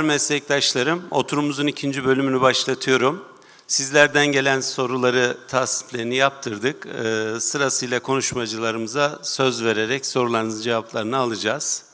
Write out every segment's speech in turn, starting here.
meslektaşlarım, oturumumuzun ikinci bölümünü başlatıyorum. Sizlerden gelen soruları tasdiplerini yaptırdık. Ee, sırasıyla konuşmacılarımıza söz vererek sorularınızın cevaplarını alacağız.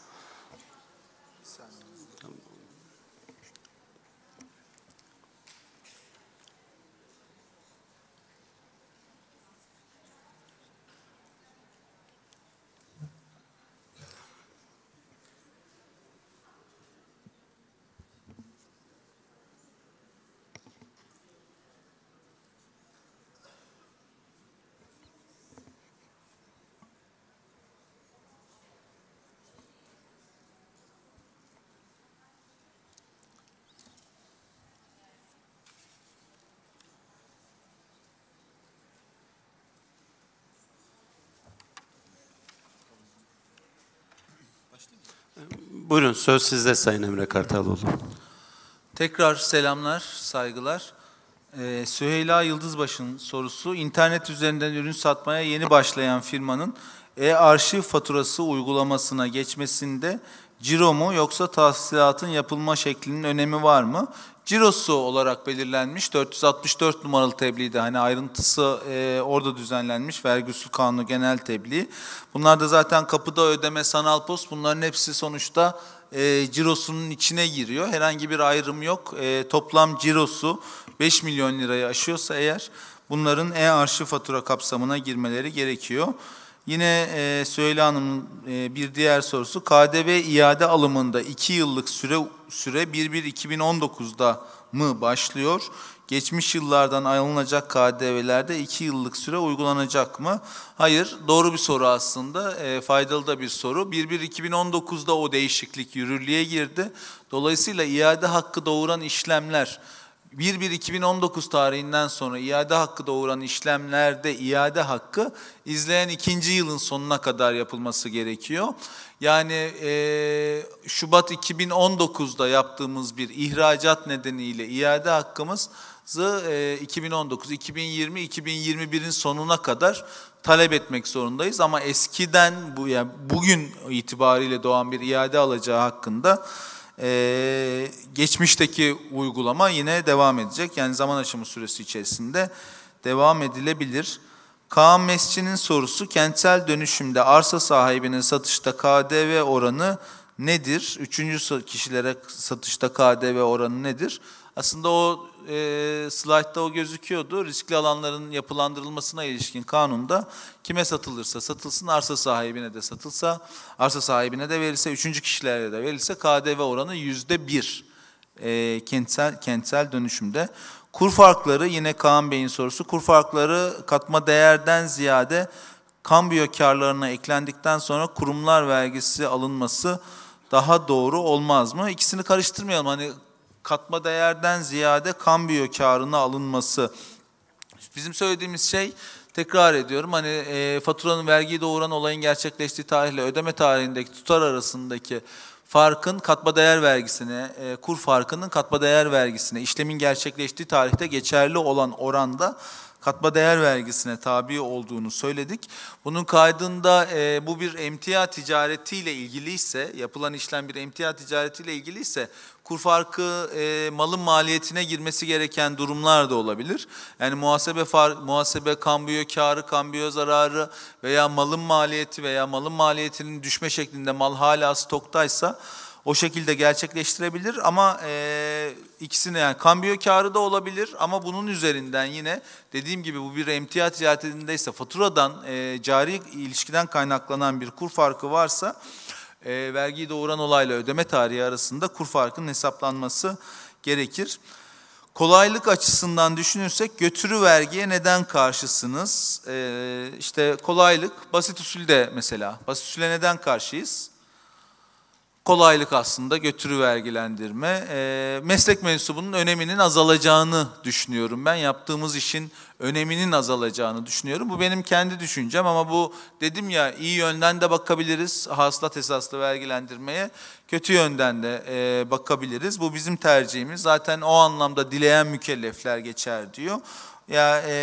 Buyurun söz sizde Sayın Emre Kartaloğlu. Tekrar selamlar, saygılar. Ee, Süheyla Yıldızbaş'ın sorusu, internet üzerinden ürün satmaya yeni başlayan firmanın e-arşiv faturası uygulamasına geçmesinde ciro mu yoksa tahsilatın yapılma şeklinin önemi var mı? cirosu olarak belirlenmiş 464 numaralı tebliğde hani ayrıntısı e, orada düzenlenmiş vergi usul kanunu genel tebliği Bunlar da zaten kapıda ödeme sanal post bunların hepsi sonuçta e, cirosunun içine giriyor. Herhangi bir ayrım yok. E, toplam cirosu 5 milyon lirayı aşıyorsa eğer bunların e-arşiv fatura kapsamına girmeleri gerekiyor. Yine e, Süheyla Hanım'ın e, bir diğer sorusu KDV iade alımında 2 yıllık süre süre 1-1-2019'da mı başlıyor? Geçmiş yıllardan ayrılacak KDV'lerde 2 yıllık süre uygulanacak mı? Hayır, doğru bir soru aslında, e, faydalı da bir soru. 1-1-2019'da o değişiklik yürürlüğe girdi. Dolayısıyla iade hakkı doğuran işlemler 1-1-2019 tarihinden sonra iade hakkı doğuran işlemlerde iade hakkı izleyen ikinci yılın sonuna kadar yapılması gerekiyor. Yani e, Şubat 2019'da yaptığımız bir ihracat nedeniyle iade hakkımız e, 2019, 2020, 2021'in sonuna kadar talep etmek zorundayız. Ama eskiden bu yani bugün itibariyle doğan bir iade alacağı hakkında e, geçmişteki uygulama yine devam edecek. Yani zaman aşımı süresi içerisinde devam edilebilir. Kaan Mesci'nin sorusu kentsel dönüşümde arsa sahibinin satışta KDV oranı nedir? Üçüncü kişilere satışta KDV oranı nedir? Aslında o e, slaytta o gözüküyordu. Riskli alanların yapılandırılmasına ilişkin kanunda kime satılırsa satılsın, arsa sahibine de satılsa, arsa sahibine de verilse, üçüncü kişilere de verilse KDV oranı yüzde bir e, kentsel, kentsel dönüşümde. Kur farkları yine Kaan Bey'in sorusu. Kur farkları katma değerden ziyade kambiyo karlarına eklendikten sonra kurumlar vergisi alınması daha doğru olmaz mı? İkisini karıştırmayalım. Hani katma değerden ziyade kambiyo karına alınması. Bizim söylediğimiz şey tekrar ediyorum hani e, faturanın vergiyi doğuran olayın gerçekleştiği tarihle ödeme tarihindeki tutar arasındaki farkın katma değer vergisine, e, kur farkının katma değer vergisine, işlemin gerçekleştiği tarihte geçerli olan oranda katma değer vergisine tabi olduğunu söyledik. Bunun kaydında e, bu bir emtia ticaretiyle ilgili ise, yapılan işlem bir emtia ticaretiyle ilgili ise, kur farkı e, malın maliyetine girmesi gereken durumlar da olabilir. Yani muhasebe far, muhasebe kambiyo karı, kambiyo zararı veya malın maliyeti veya malın maliyetinin düşme şeklinde mal hala stoktaysa o şekilde gerçekleştirebilir ama e, ikisine yani kambiyo karı da olabilir ama bunun üzerinden yine dediğim gibi bu bir emtia ticaretindeyse faturadan e, cari ilişkiden kaynaklanan bir kur farkı varsa e, vergiyi doğuran olayla ödeme tarihi arasında kur farkının hesaplanması gerekir. Kolaylık açısından düşünürsek götürü vergiye neden karşısınız? Ee, işte kolaylık basit usulde mesela. Basit usule neden karşıyız? kolaylık aslında götürü vergilendirme. E, ee, meslek mensubunun öneminin azalacağını düşünüyorum ben. Yaptığımız işin öneminin azalacağını düşünüyorum. Bu benim kendi düşüncem ama bu dedim ya iyi yönden de bakabiliriz hasılat esaslı vergilendirmeye. Kötü yönden de e, bakabiliriz. Bu bizim tercihimiz. Zaten o anlamda dileyen mükellefler geçer diyor. Ya e,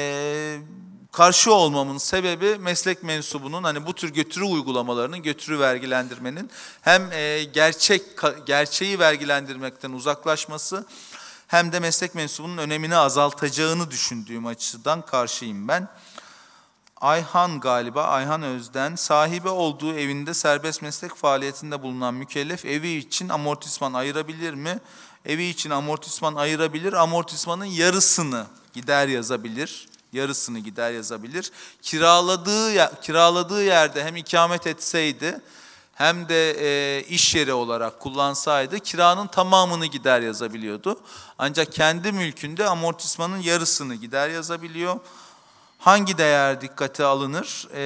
karşı olmamın sebebi meslek mensubunun hani bu tür götürü uygulamalarının götürü vergilendirmenin hem e, gerçek gerçeği vergilendirmekten uzaklaşması hem de meslek mensubunun önemini azaltacağını düşündüğüm açıdan karşıyım ben. Ayhan galiba, Ayhan Özden, sahibi olduğu evinde serbest meslek faaliyetinde bulunan mükellef evi için amortisman ayırabilir mi? Evi için amortisman ayırabilir, amortismanın yarısını gider yazabilir yarısını gider yazabilir. Kiraladığı kiraladığı yerde hem ikamet etseydi hem de e, iş yeri olarak kullansaydı kiranın tamamını gider yazabiliyordu. Ancak kendi mülkünde amortismanın yarısını gider yazabiliyor. Hangi değer dikkate alınır? E,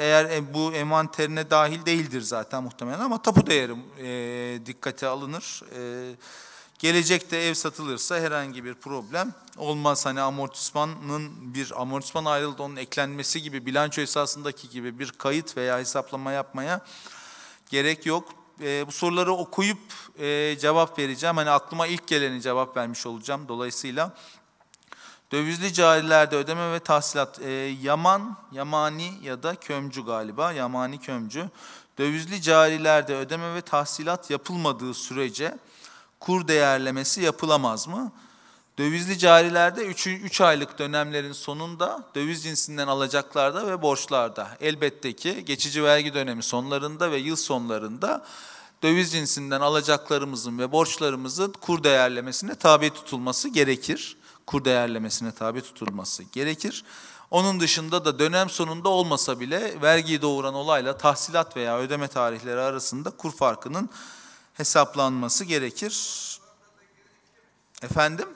eğer e, bu envanterine dahil değildir zaten muhtemelen ama tapu değeri e, dikkate alınır. E, Gelecekte ev satılırsa herhangi bir problem olmaz. Hani amortismanın bir amortisman ayrıldı onun eklenmesi gibi bilanço esasındaki gibi bir kayıt veya hesaplama yapmaya gerek yok. E, bu soruları okuyup e, cevap vereceğim. Hani aklıma ilk geleni cevap vermiş olacağım. Dolayısıyla dövizli carilerde ödeme ve tahsilat e, Yaman, Yamani ya da Kömcü galiba. Yamani Kömcü. Dövizli carilerde ödeme ve tahsilat yapılmadığı sürece kur değerlemesi yapılamaz mı? Dövizli carilerde 3, 3 aylık dönemlerin sonunda döviz cinsinden alacaklarda ve borçlarda elbette ki geçici vergi dönemi sonlarında ve yıl sonlarında döviz cinsinden alacaklarımızın ve borçlarımızın kur değerlemesine tabi tutulması gerekir. Kur değerlemesine tabi tutulması gerekir. Onun dışında da dönem sonunda olmasa bile vergiyi doğuran olayla tahsilat veya ödeme tarihleri arasında kur farkının hesaplanması gerekir. Efendim?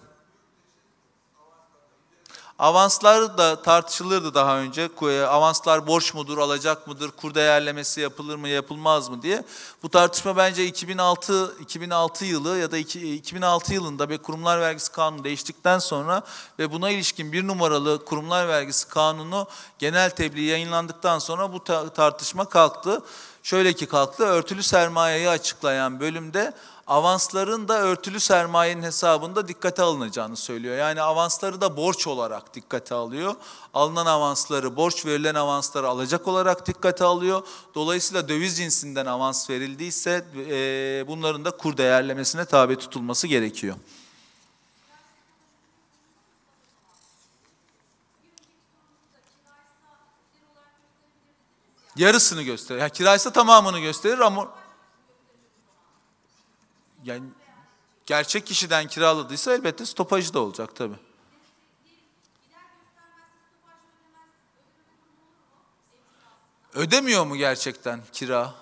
Avanslar da tartışılırdı daha önce. E, avanslar borç mudur, alacak mıdır, kur değerlemesi yapılır mı, yapılmaz mı diye. Bu tartışma bence 2006 2006 yılı ya da 2006 e, yılında bir Kurumlar Vergisi Kanunu değiştikten sonra ve buna ilişkin bir numaralı Kurumlar Vergisi Kanunu genel tebliğ yayınlandıktan sonra bu tartışma kalktı. Şöyle ki kalktı, örtülü sermayeyi açıklayan bölümde avansların da örtülü sermayenin hesabında dikkate alınacağını söylüyor. Yani avansları da borç olarak dikkate alıyor. Alınan avansları, borç verilen avansları alacak olarak dikkate alıyor. Dolayısıyla döviz cinsinden avans verildiyse e, bunların da kur değerlemesine tabi tutulması gerekiyor. Yarısını gösterir. Yani kiraysa tamamını gösterir ama yani gerçek kişiden kiraladıysa elbette stopajı da olacak tabi. Ödemiyor mu gerçekten kira?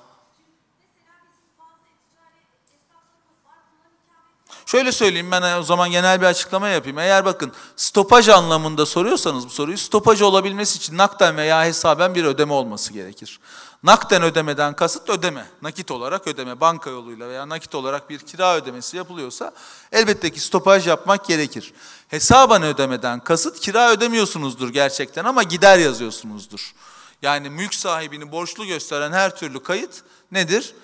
şöyle söyleyeyim ben e, o zaman genel bir açıklama yapayım. Eğer bakın stopaj anlamında soruyorsanız bu soruyu stopaj olabilmesi için nakden veya hesaben bir ödeme olması gerekir. Nakden ödemeden kasıt ödeme, nakit olarak ödeme, banka yoluyla veya nakit olarak bir kira ödemesi yapılıyorsa elbette ki stopaj yapmak gerekir. Hesaban ödemeden kasıt kira ödemiyorsunuzdur gerçekten ama gider yazıyorsunuzdur. Yani mülk sahibini borçlu gösteren her türlü kayıt nedir?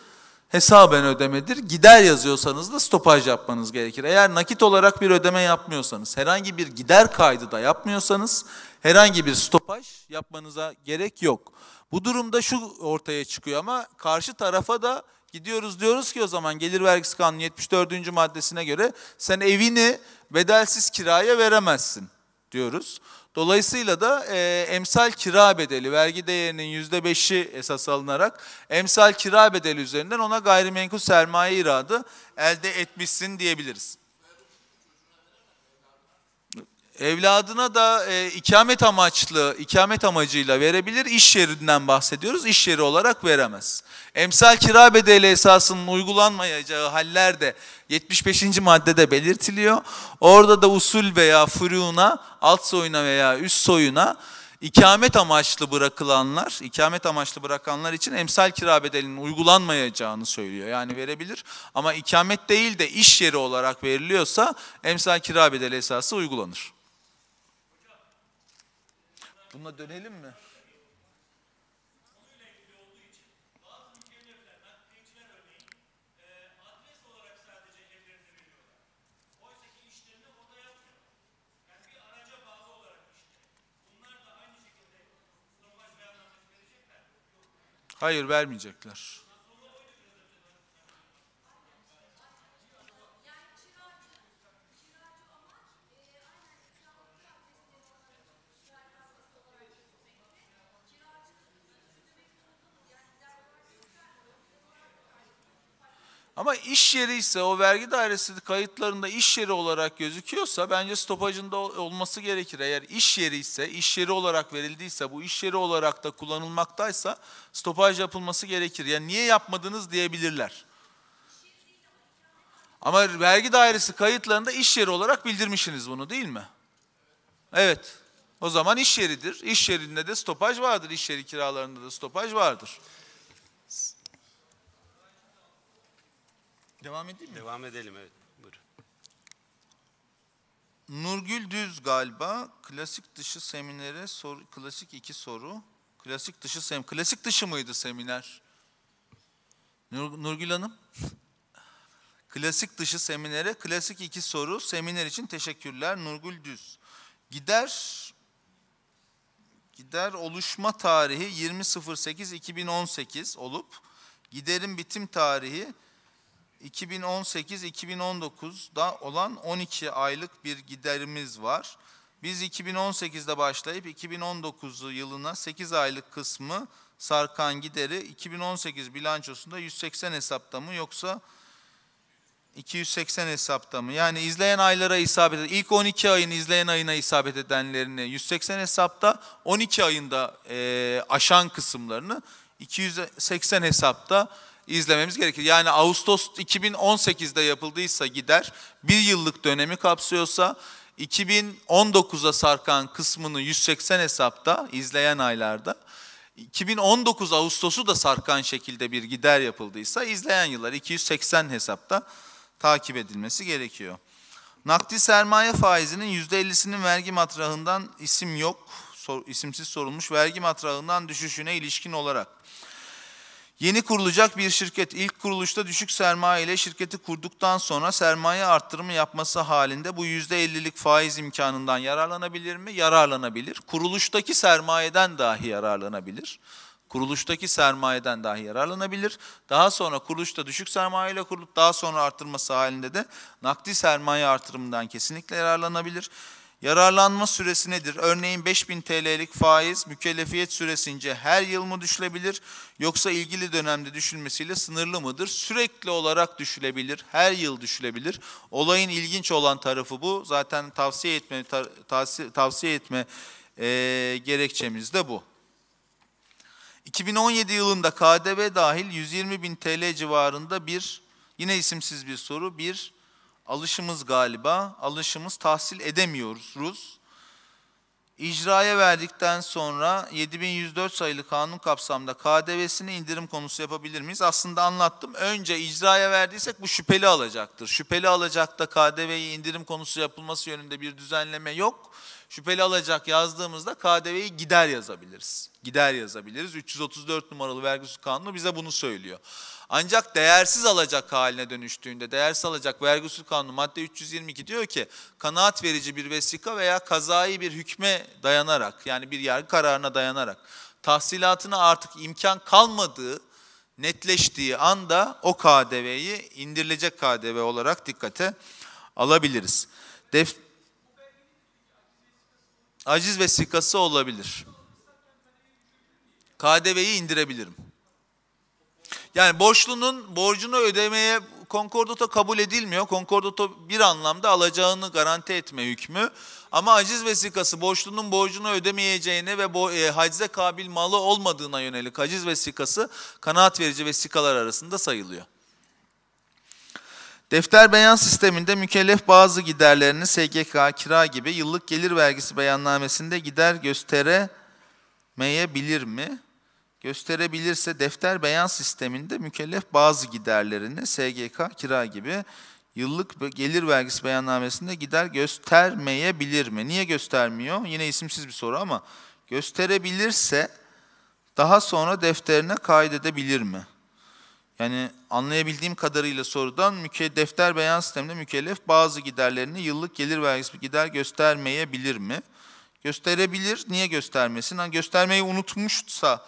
hesaben ödemedir. Gider yazıyorsanız da stopaj yapmanız gerekir. Eğer nakit olarak bir ödeme yapmıyorsanız, herhangi bir gider kaydı da yapmıyorsanız herhangi bir stopaj yapmanıza gerek yok. Bu durumda şu ortaya çıkıyor ama karşı tarafa da gidiyoruz diyoruz ki o zaman Gelir Vergisi Kanunu 74. maddesine göre sen evini bedelsiz kiraya veremezsin diyoruz. Dolayısıyla da e, emsal kira bedeli, vergi değerinin yüzde beşi esas alınarak emsal kira bedeli üzerinden ona gayrimenkul sermaye iradı elde etmişsin diyebiliriz. Evladına da e, ikamet amaçlı, ikamet amacıyla verebilir. İş yerinden bahsediyoruz. İş yeri olarak veremez. Emsal kira bedeli esasının uygulanmayacağı haller de 75. maddede belirtiliyor. Orada da usul veya furuuna, alt soyuna veya üst soyuna ikamet amaçlı bırakılanlar, ikamet amaçlı bırakanlar için emsal kira bedelinin uygulanmayacağını söylüyor. Yani verebilir ama ikamet değil de iş yeri olarak veriliyorsa emsal kira bedeli esası uygulanır. Bununla dönelim mi? Hayır vermeyecekler. Ama iş yeri ise o vergi dairesi kayıtlarında iş yeri olarak gözüküyorsa bence stopajında olması gerekir. Eğer iş yeri ise iş yeri olarak verildiyse bu iş yeri olarak da kullanılmaktaysa stopaj yapılması gerekir. Yani niye yapmadınız diyebilirler. Ama vergi dairesi kayıtlarında iş yeri olarak bildirmişsiniz bunu değil mi? Evet. O zaman iş yeridir. İş yerinde de stopaj vardır. İş yeri kiralarında da stopaj vardır. Devam edeyim mi? Devam edelim evet. Buyurun. Nurgül Düz galiba klasik dışı seminere soru, klasik iki soru. Klasik dışı sem klasik dışı mıydı seminer? Nur, Nurgül Hanım. klasik dışı seminere klasik iki soru. Seminer için teşekkürler Nurgül Düz. Gider gider oluşma tarihi 20.08.2018 olup giderin bitim tarihi 2018-2019'da olan 12 aylık bir giderimiz var. Biz 2018'de başlayıp 2019 yılına 8 aylık kısmı sarkan gideri 2018 bilançosunda 180 hesapta mı yoksa 280 hesapta mı? Yani izleyen aylara isabet eden, ilk 12 ayın izleyen ayına isabet edenlerini 180 hesapta, 12 ayında e, aşan kısımlarını 280 hesapta izlememiz gerekir. Yani Ağustos 2018'de yapıldıysa gider, bir yıllık dönemi kapsıyorsa 2019'a sarkan kısmını 180 hesapta izleyen aylarda 2019 Ağustos'u da sarkan şekilde bir gider yapıldıysa izleyen yıllar 280 hesapta takip edilmesi gerekiyor. Nakdi sermaye faizinin %50'sinin vergi matrahından isim yok, isimsiz sorulmuş vergi matrahından düşüşüne ilişkin olarak Yeni kurulacak bir şirket ilk kuruluşta düşük sermaye ile şirketi kurduktan sonra sermaye arttırımı yapması halinde bu yüzde %50'lik faiz imkanından yararlanabilir mi? Yararlanabilir. Kuruluştaki sermayeden dahi yararlanabilir. Kuruluştaki sermayeden dahi yararlanabilir. Daha sonra kuruluşta düşük sermaye ile kurulup daha sonra arttırması halinde de nakdi sermaye artırımından kesinlikle yararlanabilir. Yararlanma süresi nedir? Örneğin 5000 TL'lik faiz mükellefiyet süresince her yıl mı düşülebilir yoksa ilgili dönemde düşülmesiyle sınırlı mıdır? Sürekli olarak düşülebilir, her yıl düşülebilir. Olayın ilginç olan tarafı bu. Zaten tavsiye etme tavsiye, tavsiye etme e, gerekçemiz de bu. 2017 yılında KDV dahil 120 bin TL civarında bir yine isimsiz bir soru bir Alışımız galiba, alışımız tahsil edemiyoruz. İcraya verdikten sonra 7104 sayılı kanun kapsamında KDV'sini indirim konusu yapabilir miyiz? Aslında anlattım. Önce icraya verdiysek bu şüpheli alacaktır. Şüpheli alacakta KDV'yi indirim konusu yapılması yönünde bir düzenleme yok. Şüpheli alacak yazdığımızda KDV'yi gider yazabiliriz. Gider yazabiliriz. 334 numaralı vergi kanunu bize bunu söylüyor. Ancak değersiz alacak haline dönüştüğünde, değersiz alacak vergi usul kanunu madde 322 diyor ki, kanaat verici bir vesika veya kazai bir hükme dayanarak, yani bir yargı kararına dayanarak, tahsilatına artık imkan kalmadığı, netleştiği anda o KDV'yi indirilecek KDV olarak dikkate alabiliriz. Def Aciz vesikası olabilir. KDV'yi indirebilirim. Yani borçlunun borcunu ödemeye konkordato kabul edilmiyor. Konkordato bir anlamda alacağını garanti etme hükmü. Ama aciz vesikası borçlunun borcunu ödemeyeceğine ve bo e, hacize kabil malı olmadığına yönelik aciz vesikası kanaat verici vesikalar arasında sayılıyor. Defter beyan sisteminde mükellef bazı giderlerini SGK, kira gibi yıllık gelir vergisi beyannamesinde gider gösteremeyebilir mi? gösterebilirse defter beyan sisteminde mükellef bazı giderlerini SGK, kira gibi yıllık gelir vergisi beyannamesinde gider göstermeyebilir mi? Niye göstermiyor? Yine isimsiz bir soru ama gösterebilirse daha sonra defterine kaydedebilir mi? Yani anlayabildiğim kadarıyla sorudan müke defter beyan sisteminde mükellef bazı giderlerini yıllık gelir vergisi gider göstermeyebilir mi? Gösterebilir. Niye göstermesin? Hani göstermeyi unutmuşsa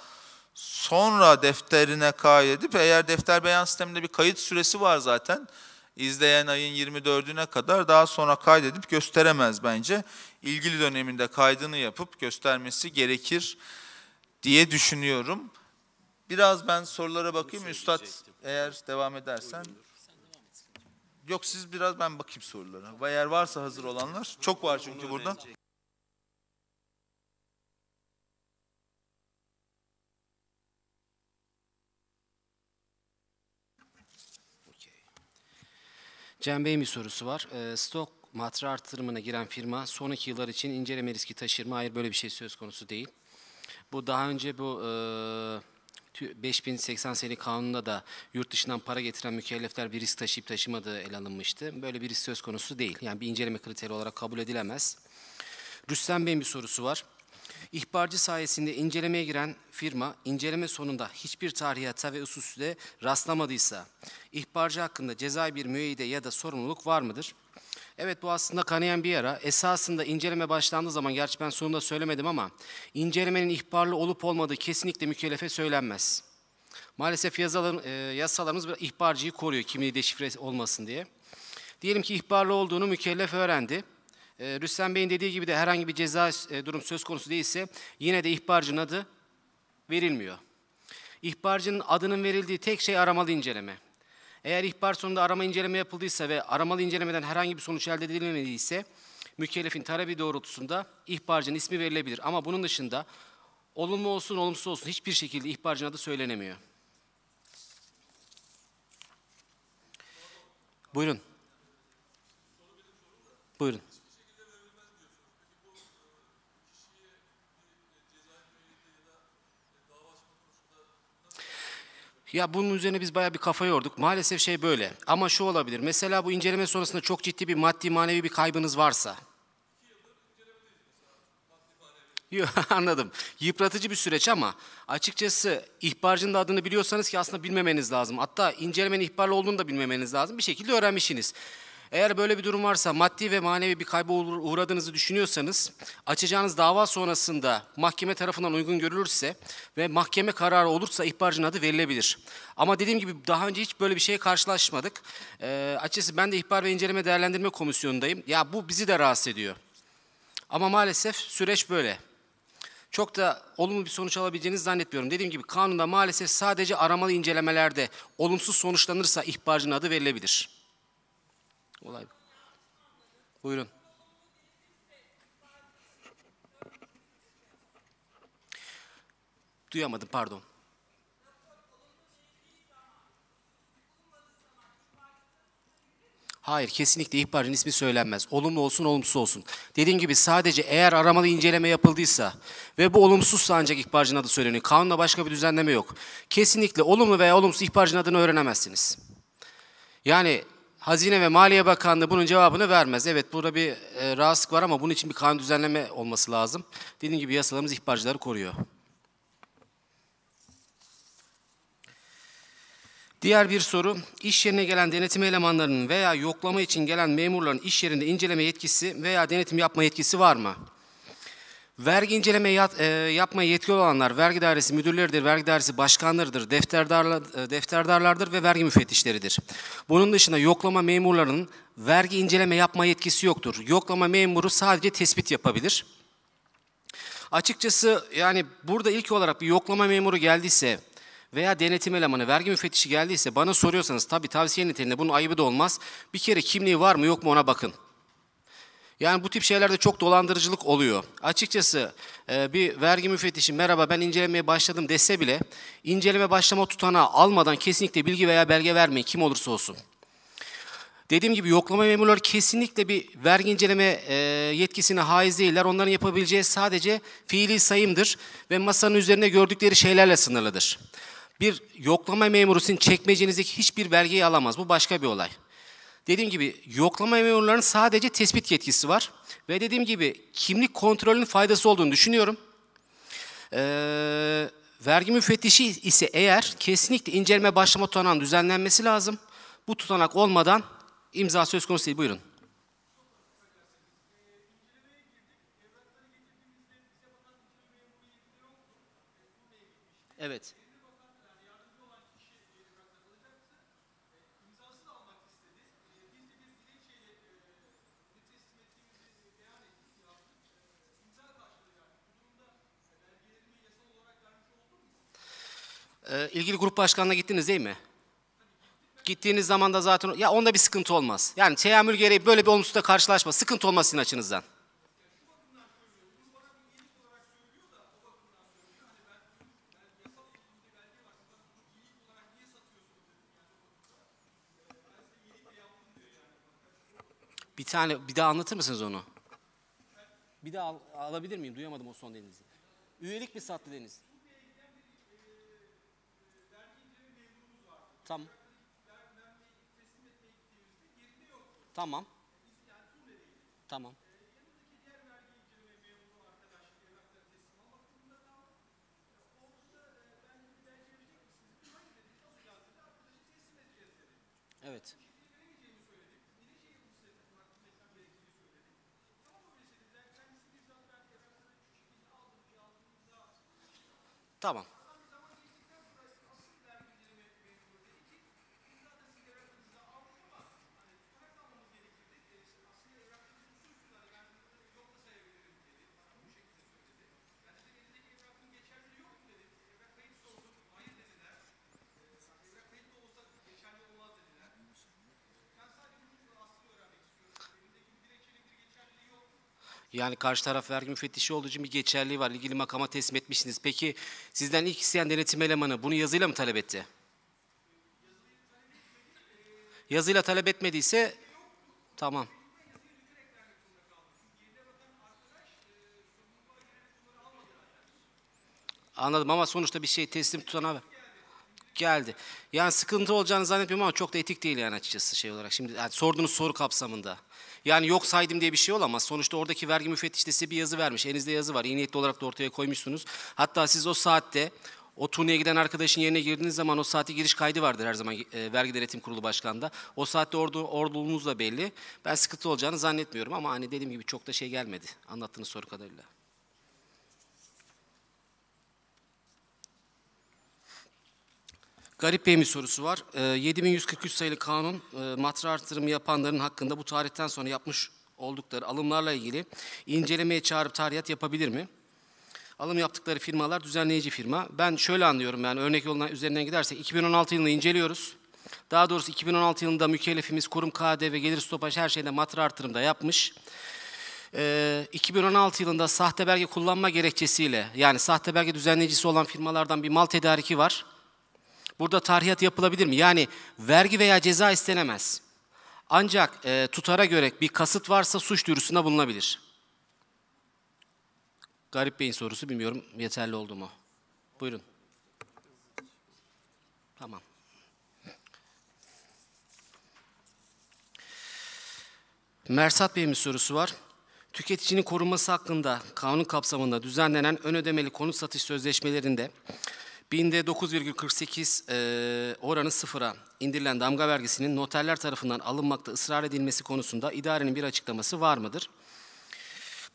sonra defterine kaydedip eğer defter beyan sisteminde bir kayıt süresi var zaten izleyen ayın 24'üne kadar daha sonra kaydedip gösteremez bence. İlgili döneminde kaydını yapıp göstermesi gerekir diye düşünüyorum. Biraz ben sorulara bakayım. Üstad şey eğer devam edersen. Yok siz biraz ben bakayım sorulara. Eğer varsa hazır olanlar. Çok var çünkü burada. Cem Bey'in bir sorusu var. E, stok matra artırımına giren firma sonraki yıllar için inceleme riski taşır mı? Hayır böyle bir şey söz konusu değil. Bu daha önce bu e, 5080 seri kanununda da yurt dışından para getiren mükellefler bir risk taşıyıp taşımadığı ele alınmıştı. Böyle bir risk söz konusu değil. Yani bir inceleme kriteri olarak kabul edilemez. Rüstem Bey'in bir sorusu var. İhbarcı sayesinde incelemeye giren firma inceleme sonunda hiçbir tarihata ve usulüne rastlamadıysa ihbarcı hakkında cezai bir müeyyide ya da sorumluluk var mıdır? Evet bu aslında kanayan bir yara. Esasında inceleme başlandığı zaman, gerçi ben sonunda söylemedim ama incelemenin ihbarlı olup olmadığı kesinlikle mükellefe söylenmez. Maalesef yasaların, e, yasalarımız ihbarcıyı koruyor kimliği deşifre olmasın diye. Diyelim ki ihbarlı olduğunu mükellef öğrendi. Ee, Rüstem Bey'in dediği gibi de herhangi bir ceza e, durum söz konusu değilse yine de ihbarcının adı verilmiyor. İhbarcının adının verildiği tek şey aramalı inceleme. Eğer ihbar sonunda arama inceleme yapıldıysa ve aramalı incelemeden herhangi bir sonuç elde edilmediyse mükellefin talebi doğrultusunda ihbarcının ismi verilebilir. Ama bunun dışında olumlu olsun olumsuz olsun hiçbir şekilde ihbarcının adı söylenemiyor. Buyurun. Buyurun. Ya bunun üzerine biz bayağı bir kafa yorduk. Maalesef şey böyle. Ama şu olabilir. Mesela bu inceleme sonrasında çok ciddi bir maddi manevi bir kaybınız varsa. Yok anladım. Yıpratıcı bir süreç ama açıkçası ihbarcının da adını biliyorsanız ki aslında bilmemeniz lazım. Hatta incelemenin ihbarlı olduğunu da bilmemeniz lazım. Bir şekilde öğrenmişsiniz. Eğer böyle bir durum varsa maddi ve manevi bir kayba uğradığınızı düşünüyorsanız açacağınız dava sonrasında mahkeme tarafından uygun görülürse ve mahkeme kararı olursa ihbarcının adı verilebilir. Ama dediğim gibi daha önce hiç böyle bir şeye karşılaşmadık. E, açıkçası ben de ihbar ve inceleme değerlendirme komisyonundayım. Ya bu bizi de rahatsız ediyor. Ama maalesef süreç böyle çok da olumlu bir sonuç alabileceğinizi zannetmiyorum. Dediğim gibi kanunda maalesef sadece aramalı incelemelerde olumsuz sonuçlanırsa ihbarcının adı verilebilir. Olay bu. Buyurun. Duyamadım pardon. Hayır kesinlikle ihbarın ismi söylenmez. Olumlu olsun olumsuz olsun. Dediğim gibi sadece eğer aramalı inceleme yapıldıysa ve bu olumsuzsa ancak ihbarcının adı söyleniyor. Kanunla başka bir düzenleme yok. Kesinlikle olumlu veya olumsuz ihbarcının adını öğrenemezsiniz. Yani Hazine ve Maliye Bakanlığı bunun cevabını vermez. Evet burada bir e, rahatsızlık var ama bunun için bir kanun düzenleme olması lazım. Dediğim gibi yasalarımız ihbarcıları koruyor. Diğer bir soru, iş yerine gelen denetim elemanlarının veya yoklama için gelen memurların iş yerinde inceleme yetkisi veya denetim yapma yetkisi var mı? Vergi inceleme yat, e, yapmaya yetkili olanlar vergi dairesi müdürleridir, vergi dairesi başkanlarıdır, defterdarla, e, defterdarlardır ve vergi müfettişleridir. Bunun dışında yoklama memurlarının vergi inceleme yapma yetkisi yoktur. Yoklama memuru sadece tespit yapabilir. Açıkçası yani burada ilk olarak bir yoklama memuru geldiyse veya denetim elemanı, vergi müfettişi geldiyse bana soruyorsanız tabii tavsiye niteliğinde bunun ayıbı da olmaz. Bir kere kimliği var mı yok mu ona bakın. Yani bu tip şeylerde çok dolandırıcılık oluyor. Açıkçası e, bir vergi müfettişi merhaba ben incelemeye başladım dese bile inceleme başlama tutanağı almadan kesinlikle bilgi veya belge vermeyin kim olursa olsun. Dediğim gibi yoklama memurları kesinlikle bir vergi inceleme e, yetkisine haiz değiller. Onların yapabileceği sadece fiili sayımdır ve masanın üzerinde gördükleri şeylerle sınırlıdır. Bir yoklama memuru sizin çekmecenizdeki hiçbir belgeyi alamaz. Bu başka bir olay. Dediğim gibi yoklama memurlarının sadece tespit yetkisi var. Ve dediğim gibi kimlik kontrolünün faydası olduğunu düşünüyorum. Ee, vergi müfettişi ise eğer kesinlikle inceleme başlama tutanağının düzenlenmesi lazım. Bu tutanak olmadan imza söz konusu değil. Buyurun. Evet. Ee, ilgili grup başkanına gittiniz değil mi? Gittiğiniz zaman da zaten ya onda bir sıkıntı olmaz. Yani teamül gereği böyle bir olumsuzla karşılaşma. Sıkıntı olmaz sizin açınızdan. Bir tane bir daha anlatır mısınız onu? Bir daha al, alabilir miyim? Duyamadım o son denizi. Üyelik mi sattı Deniz? Tamam. Tamam. Tamam. Evet. Tamam. Yani karşı taraf vergi müfettişi olduğu için bir geçerliği var. İlgili makama teslim etmişsiniz. Peki sizden ilk isteyen denetim elemanı bunu yazıyla mı talep etti? Yazıyla talep etmediyse tamam. Anladım ama sonuçta bir şey teslim tutana ver geldi. Yani sıkıntı olacağını zannetmiyorum ama çok da etik değil yani açıkçası şey olarak. Şimdi yani sorduğunuz soru kapsamında. Yani yok saydım diye bir şey olamaz. Sonuçta oradaki vergi müfettişi de size bir yazı vermiş. Elinizde yazı var. İyi niyetli olarak da ortaya koymuşsunuz. Hatta siz o saatte o turneye giden arkadaşın yerine girdiğiniz zaman o saati giriş kaydı vardır her zaman e, Vergi Denetim Kurulu Başkanı'nda. O saatte ordu, orduluğunuz da belli. Ben sıkıntı olacağını zannetmiyorum ama hani dediğim gibi çok da şey gelmedi anlattığınız soru kadarıyla. Garip Bey'in bir sorusu var. E, ee, 7143 sayılı kanun e, matra artırımı yapanların hakkında bu tarihten sonra yapmış oldukları alımlarla ilgili incelemeye çağırıp tarihat yapabilir mi? Alım yaptıkları firmalar düzenleyici firma. Ben şöyle anlıyorum yani örnek yoluna üzerinden gidersek 2016 yılını inceliyoruz. Daha doğrusu 2016 yılında mükellefimiz kurum KDV gelir stopaj her şeyde matra artırımda yapmış. 2016 ee, yılında sahte belge kullanma gerekçesiyle yani sahte belge düzenleyicisi olan firmalardan bir mal tedariki var. Burada tarihiyat yapılabilir mi? Yani vergi veya ceza istenemez. Ancak e, tutara göre bir kasıt varsa suç duyurusunda bulunabilir. Garip Bey'in sorusu bilmiyorum yeterli oldu mu? Buyurun. Tamam. Mersat Bey'in sorusu var. Tüketicinin korunması hakkında kanun kapsamında düzenlenen ön ödemeli konut satış sözleşmelerinde Binde 9,48 e, oranı sıfıra indirilen damga vergisinin noterler tarafından alınmakta ısrar edilmesi konusunda idarenin bir açıklaması var mıdır?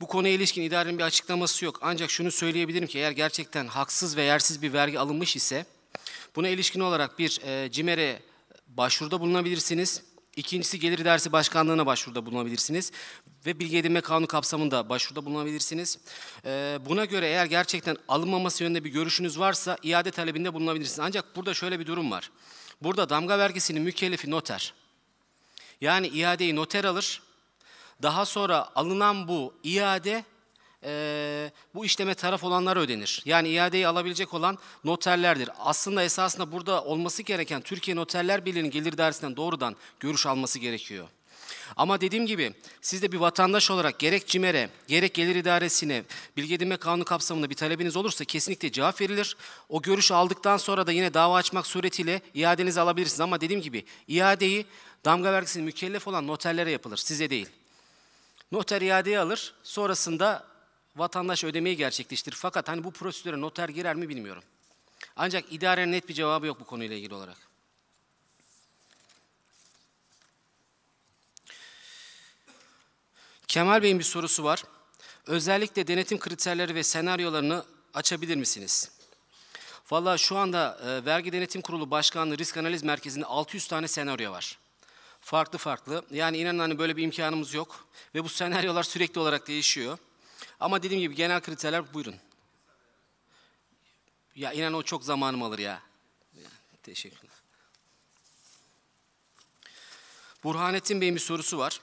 Bu konuya ilişkin idarenin bir açıklaması yok. Ancak şunu söyleyebilirim ki eğer gerçekten haksız ve yersiz bir vergi alınmış ise buna ilişkin olarak bir e, CİMER'e başvuruda bulunabilirsiniz. İkincisi gelir dersi başkanlığına başvuruda bulunabilirsiniz ve bilgi edinme kanunu kapsamında başvuruda bulunabilirsiniz. Ee, buna göre eğer gerçekten alınmaması yönünde bir görüşünüz varsa iade talebinde bulunabilirsiniz. Ancak burada şöyle bir durum var. Burada damga vergisinin mükellefi noter. Yani iadeyi noter alır. Daha sonra alınan bu iade e, bu işleme taraf olanlara ödenir. Yani iadeyi alabilecek olan noterlerdir. Aslında esasında burada olması gereken Türkiye Noterler Birliği'nin gelir dairesinden doğrudan görüş alması gerekiyor. Ama dediğim gibi siz de bir vatandaş olarak gerek CİMER'e, gerek Gelir İdaresi'ne bilgi edinme kanunu kapsamında bir talebiniz olursa kesinlikle cevap verilir. O görüş aldıktan sonra da yine dava açmak suretiyle iadenizi alabilirsiniz. Ama dediğim gibi iadeyi damga vergisinin mükellef olan noterlere yapılır, size değil. Noter iadeyi alır, sonrasında vatandaş ödemeyi gerçekleştirir. Fakat hani bu prosedüre noter girer mi bilmiyorum. Ancak idare net bir cevabı yok bu konuyla ilgili olarak. Kemal Bey'in bir sorusu var. Özellikle denetim kriterleri ve senaryolarını açabilir misiniz? Valla şu anda e, Vergi Denetim Kurulu Başkanlığı Risk Analiz Merkezi'nde 600 tane senaryo var. Farklı farklı. Yani inanın hani böyle bir imkanımız yok. Ve bu senaryolar sürekli olarak değişiyor. Ama dediğim gibi genel kriterler buyurun. Ya inan o çok zamanım alır ya. ya teşekkürler. Burhanettin Bey'in bir sorusu var.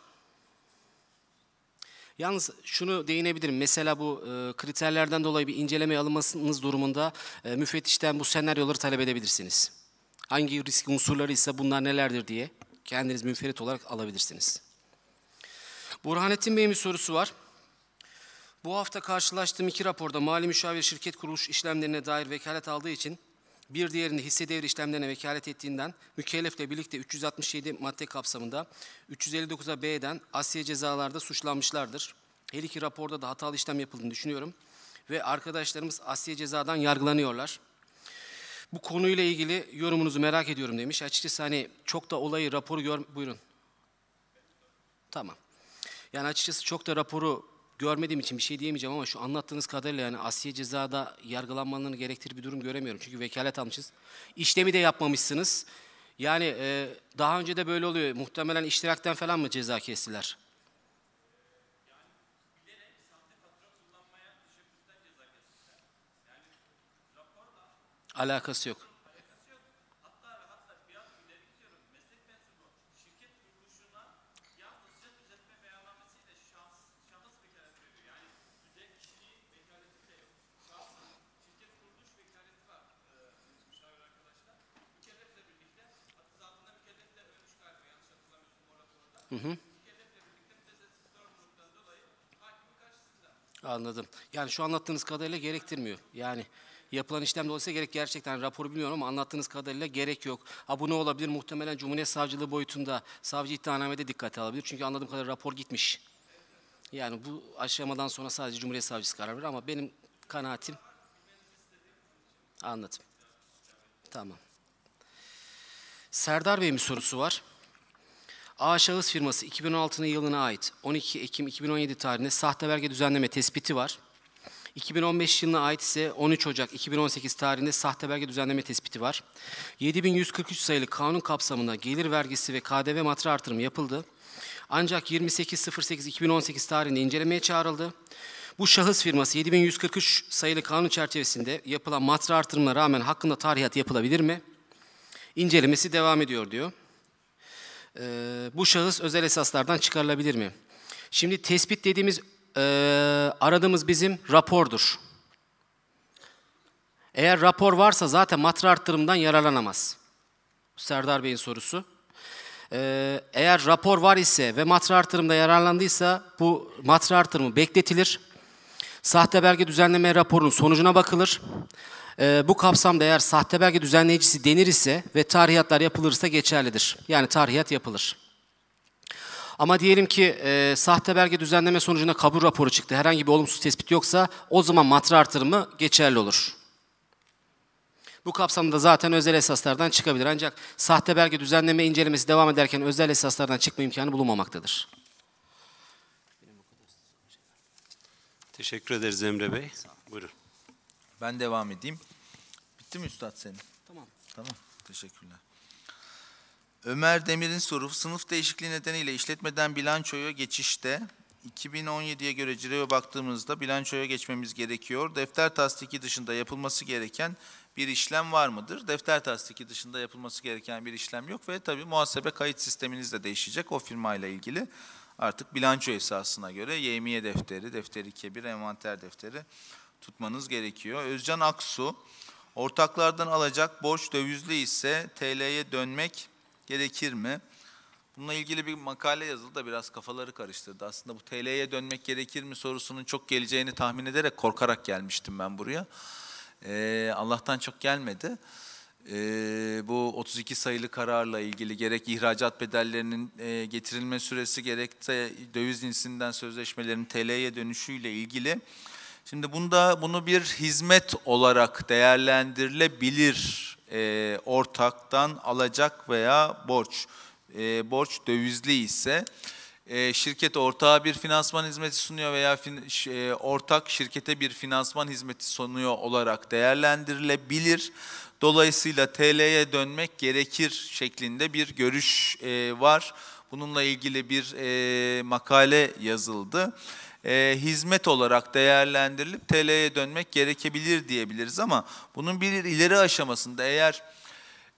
Yalnız şunu değinebilirim. Mesela bu e, kriterlerden dolayı bir inceleme alınmasınız durumunda e, müfettişten bu senaryoları talep edebilirsiniz. Hangi risk unsurları ise bunlar nelerdir diye kendiniz münferit olarak alabilirsiniz. Burhanettin Bey'in bir sorusu var. Bu hafta karşılaştığım iki raporda mali müşavir şirket kuruluş işlemlerine dair vekalet aldığı için bir diğerinde hisse devri işlemlerine vekalet ettiğinden mükellefle birlikte 367 madde kapsamında 359'a B'den asya cezalarda suçlanmışlardır. Her iki raporda da hatalı işlem yapıldığını düşünüyorum. Ve arkadaşlarımız asya cezadan yargılanıyorlar. Bu konuyla ilgili yorumunuzu merak ediyorum demiş. Açıkçası hani çok da olayı raporu gör... Buyurun. Tamam. Yani açıkçası çok da raporu görmediğim için bir şey diyemeyeceğim ama şu anlattığınız kadarıyla yani Asya cezada yargılanmalarını gerektir bir durum göremiyorum. Çünkü vekalet almışız. İşlemi de yapmamışsınız. Yani e, daha önce de böyle oluyor. Muhtemelen iştirakten falan mı ceza kestiler? Alakası yok. Hı hı. Anladım. Yani şu anlattığınız kadarıyla gerektirmiyor. Yani yapılan işlem dolayısıyla gerek gerçekten hani raporu bilmiyorum ama anlattığınız kadarıyla gerek yok. Ha bu ne olabilir? Muhtemelen Cumhuriyet Savcılığı boyutunda savcı iddianamede dikkate alabilir. Çünkü anladığım kadarıyla rapor gitmiş. Yani bu aşamadan sonra sadece Cumhuriyet Savcısı karar verir ama benim kanaatim anladım. Tamam. Serdar Bey'in bir sorusu var. A Şahıs firması 2016 yılına ait 12 Ekim 2017 tarihinde sahte vergi düzenleme tespiti var. 2015 yılına ait ise 13 Ocak 2018 tarihinde sahte belge düzenleme tespiti var. 7143 sayılı kanun kapsamında gelir vergisi ve KDV matra artırımı yapıldı. Ancak 28.08.2018 tarihinde incelemeye çağrıldı. Bu şahıs firması 7143 sayılı kanun çerçevesinde yapılan matra artırımına rağmen hakkında tarihat yapılabilir mi? İncelemesi devam ediyor diyor e, bu şahıs özel esaslardan çıkarılabilir mi? Şimdi tespit dediğimiz e, aradığımız bizim rapordur. Eğer rapor varsa zaten matra arttırımdan yararlanamaz. Serdar Bey'in sorusu. Ee, eğer rapor var ise ve matra artırımda yararlandıysa bu matra artırımı bekletilir. Sahte belge düzenleme raporunun sonucuna bakılır e, bu kapsamda eğer sahte belge düzenleyicisi denir ise ve tarihiyatlar yapılırsa geçerlidir. Yani tarihiyat yapılır. Ama diyelim ki e, sahte belge düzenleme sonucunda kabul raporu çıktı. Herhangi bir olumsuz tespit yoksa o zaman matra artırımı geçerli olur. Bu kapsamda zaten özel esaslardan çıkabilir. Ancak sahte belge düzenleme incelemesi devam ederken özel esaslardan çıkma imkanı bulunmamaktadır. Teşekkür ederiz Emre Bey. Buyurun. Ben devam edeyim. Bitti mi üstad senin? Tamam. Tamam. Teşekkürler. Ömer Demir'in sorusu sınıf değişikliği nedeniyle işletmeden bilançoya geçişte 2017'ye göre ciroya baktığımızda bilançoya geçmemiz gerekiyor. Defter tasdiki dışında yapılması gereken bir işlem var mıdır? Defter tasdiki dışında yapılması gereken bir işlem yok ve tabii muhasebe kayıt sisteminiz de değişecek o firmayla ilgili. Artık bilanço esasına göre YMİ defteri, defteri kebir, envanter defteri tutmanız gerekiyor. Özcan Aksu, ortaklardan alacak borç dövizli ise TL'ye dönmek gerekir mi? Bununla ilgili bir makale yazıldı da biraz kafaları karıştırdı. Aslında bu TL'ye dönmek gerekir mi sorusunun çok geleceğini tahmin ederek korkarak gelmiştim ben buraya. Ee, Allah'tan çok gelmedi. Ee, bu 32 sayılı kararla ilgili gerek ihracat bedellerinin e, getirilme süresi gerek de döviz cinsinden sözleşmelerin TL'ye dönüşüyle ilgili Şimdi bunda bunu bir hizmet olarak değerlendirilebilir e, ortaktan alacak veya borç. E, borç dövizli ise e, şirket ortağa bir finansman hizmeti sunuyor veya fin, e, ortak şirkete bir finansman hizmeti sunuyor olarak değerlendirilebilir. Dolayısıyla TL'ye dönmek gerekir şeklinde bir görüş e, var. Bununla ilgili bir e, makale yazıldı e, hizmet olarak değerlendirilip TL'ye dönmek gerekebilir diyebiliriz ama bunun bir ileri aşamasında eğer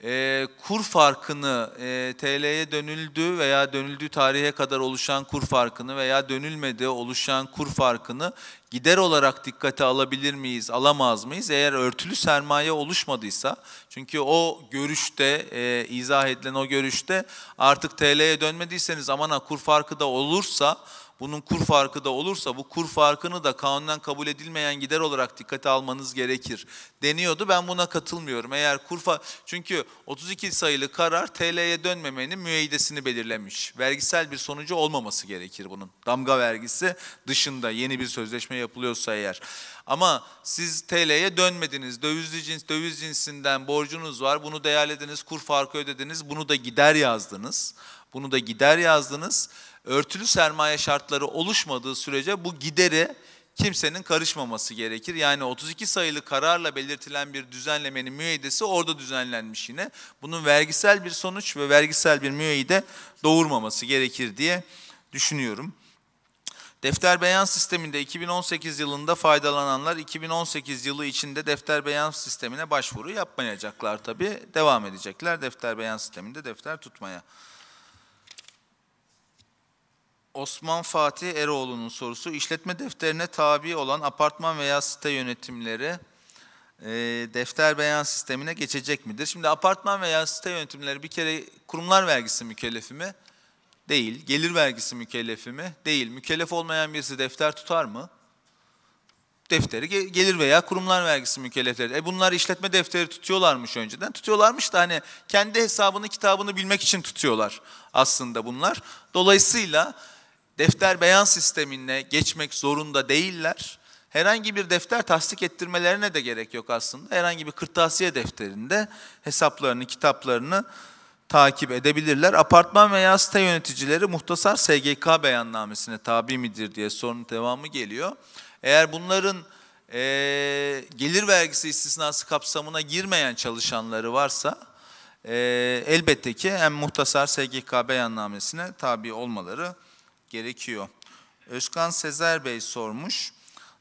e, kur farkını e, TL'ye dönüldü veya dönüldüğü tarihe kadar oluşan kur farkını veya dönülmedi oluşan kur farkını gider olarak dikkate alabilir miyiz, alamaz mıyız? Eğer örtülü sermaye oluşmadıysa, çünkü o görüşte, e, izah edilen o görüşte artık TL'ye dönmediyseniz aman ha kur farkı da olursa bunun kur farkı da olursa bu kur farkını da kanundan kabul edilmeyen gider olarak dikkate almanız gerekir deniyordu. Ben buna katılmıyorum. Eğer kur fa çünkü 32 sayılı karar TL'ye dönmemenin müeyyidesini belirlemiş. Vergisel bir sonucu olmaması gerekir bunun. Damga vergisi dışında yeni bir sözleşme yapılıyorsa eğer. Ama siz TL'ye dönmediniz. Dövizli cins, döviz cinsinden borcunuz var. Bunu değerlediniz, kur farkı ödediniz. Bunu da gider yazdınız. Bunu da gider yazdınız örtülü sermaye şartları oluşmadığı sürece bu gideri kimsenin karışmaması gerekir. Yani 32 sayılı kararla belirtilen bir düzenlemenin müeydesi orada düzenlenmiş yine. Bunun vergisel bir sonuç ve vergisel bir müeyyide doğurmaması gerekir diye düşünüyorum. Defter beyan sisteminde 2018 yılında faydalananlar 2018 yılı içinde defter beyan sistemine başvuru yapmayacaklar tabii. Devam edecekler defter beyan sisteminde defter tutmaya. Osman Fatih Eroğlu'nun sorusu. İşletme defterine tabi olan apartman veya site yönetimleri e, defter beyan sistemine geçecek midir? Şimdi apartman veya site yönetimleri bir kere kurumlar vergisi mükellefi mi? Değil. Gelir vergisi mükellefi mi? Değil. Mükellef olmayan birisi defter tutar mı? Defteri gelir veya kurumlar vergisi mükellefleri. E bunlar işletme defteri tutuyorlarmış önceden. Tutuyorlarmış da hani kendi hesabını kitabını bilmek için tutuyorlar aslında bunlar. Dolayısıyla defter beyan sistemine geçmek zorunda değiller. Herhangi bir defter tasdik ettirmelerine de gerek yok aslında. Herhangi bir kırtasiye defterinde hesaplarını, kitaplarını takip edebilirler. Apartman veya site yöneticileri muhtasar SGK beyannamesine tabi midir diye sorunun devamı geliyor. Eğer bunların e, gelir vergisi istisnası kapsamına girmeyen çalışanları varsa e, elbette ki hem muhtasar SGK beyannamesine tabi olmaları gerekiyor. Özkan Sezer Bey sormuş.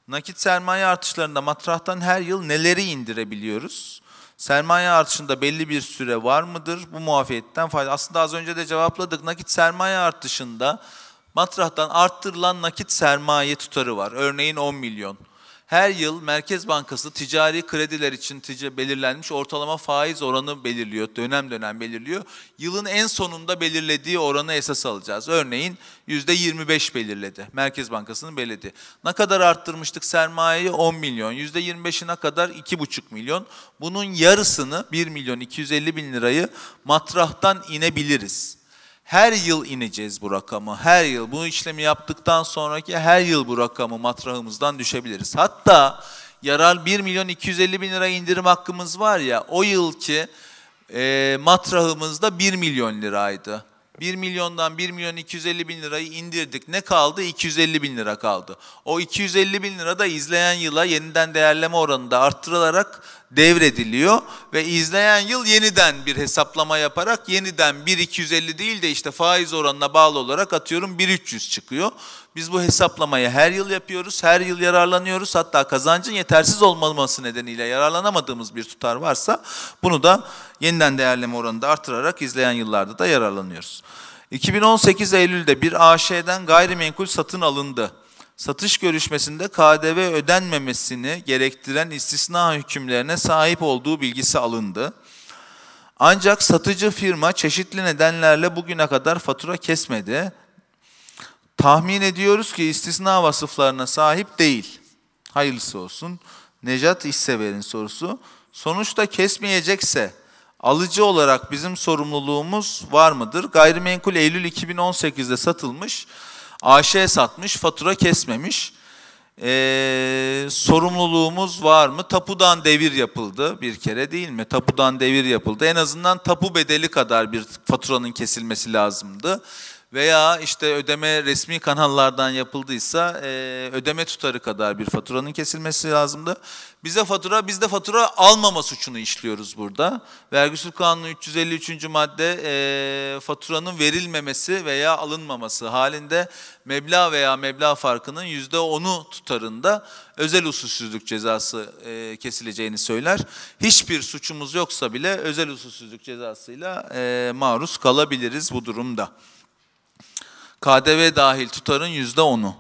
Nakit sermaye artışlarında matrahtan her yıl neleri indirebiliyoruz? Sermaye artışında belli bir süre var mıdır? Bu muafiyetten fayda. Aslında az önce de cevapladık. Nakit sermaye artışında matrahtan arttırılan nakit sermaye tutarı var. Örneğin 10 milyon her yıl Merkez Bankası ticari krediler için tica belirlenmiş ortalama faiz oranı belirliyor. Dönem dönem belirliyor. Yılın en sonunda belirlediği oranı esas alacağız. Örneğin yüzde %25 belirledi. Merkez Bankası'nın belirledi. Ne kadar arttırmıştık sermayeyi? 10 milyon. yüzde %25'ine kadar 2,5 milyon. Bunun yarısını 1 milyon 250 bin lirayı matrahtan inebiliriz her yıl ineceğiz bu rakamı. Her yıl bu işlemi yaptıktan sonraki her yıl bu rakamı matrahımızdan düşebiliriz. Hatta yaral 1 milyon 250 bin lira indirim hakkımız var ya o yılki e, matrahımızda 1 milyon liraydı. 1 milyondan 1 milyon 250 bin lirayı indirdik. Ne kaldı? 250 bin lira kaldı. O 250 bin lira da izleyen yıla yeniden değerleme oranında arttırılarak devrediliyor ve izleyen yıl yeniden bir hesaplama yaparak yeniden 1250 değil de işte faiz oranına bağlı olarak atıyorum 1300 çıkıyor. Biz bu hesaplamayı her yıl yapıyoruz, her yıl yararlanıyoruz. Hatta kazancın yetersiz olmaması nedeniyle yararlanamadığımız bir tutar varsa bunu da yeniden değerleme oranını da artırarak izleyen yıllarda da yararlanıyoruz. 2018 Eylül'de bir AŞ'den gayrimenkul satın alındı satış görüşmesinde KDV ödenmemesini gerektiren istisna hükümlerine sahip olduğu bilgisi alındı. Ancak satıcı firma çeşitli nedenlerle bugüne kadar fatura kesmedi. Tahmin ediyoruz ki istisna vasıflarına sahip değil. Hayırlısı olsun. Necat İşsever'in sorusu. Sonuçta kesmeyecekse alıcı olarak bizim sorumluluğumuz var mıdır? Gayrimenkul Eylül 2018'de satılmış. AŞ'e satmış, fatura kesmemiş. Ee, sorumluluğumuz var mı? Tapudan devir yapıldı bir kere değil mi? Tapudan devir yapıldı. En azından tapu bedeli kadar bir faturanın kesilmesi lazımdı veya işte ödeme resmi kanallardan yapıldıysa e, ödeme tutarı kadar bir faturanın kesilmesi lazımdı. Bize fatura, biz de fatura almama suçunu işliyoruz burada. Vergi Usul Kanunu 353. madde e, faturanın verilmemesi veya alınmaması halinde meblağ veya meblağ farkının %10'u tutarında özel usulsüzlük cezası e, kesileceğini söyler. Hiçbir suçumuz yoksa bile özel usulsüzlük cezasıyla e, maruz kalabiliriz bu durumda. KDV dahil tutarın yüzde onu.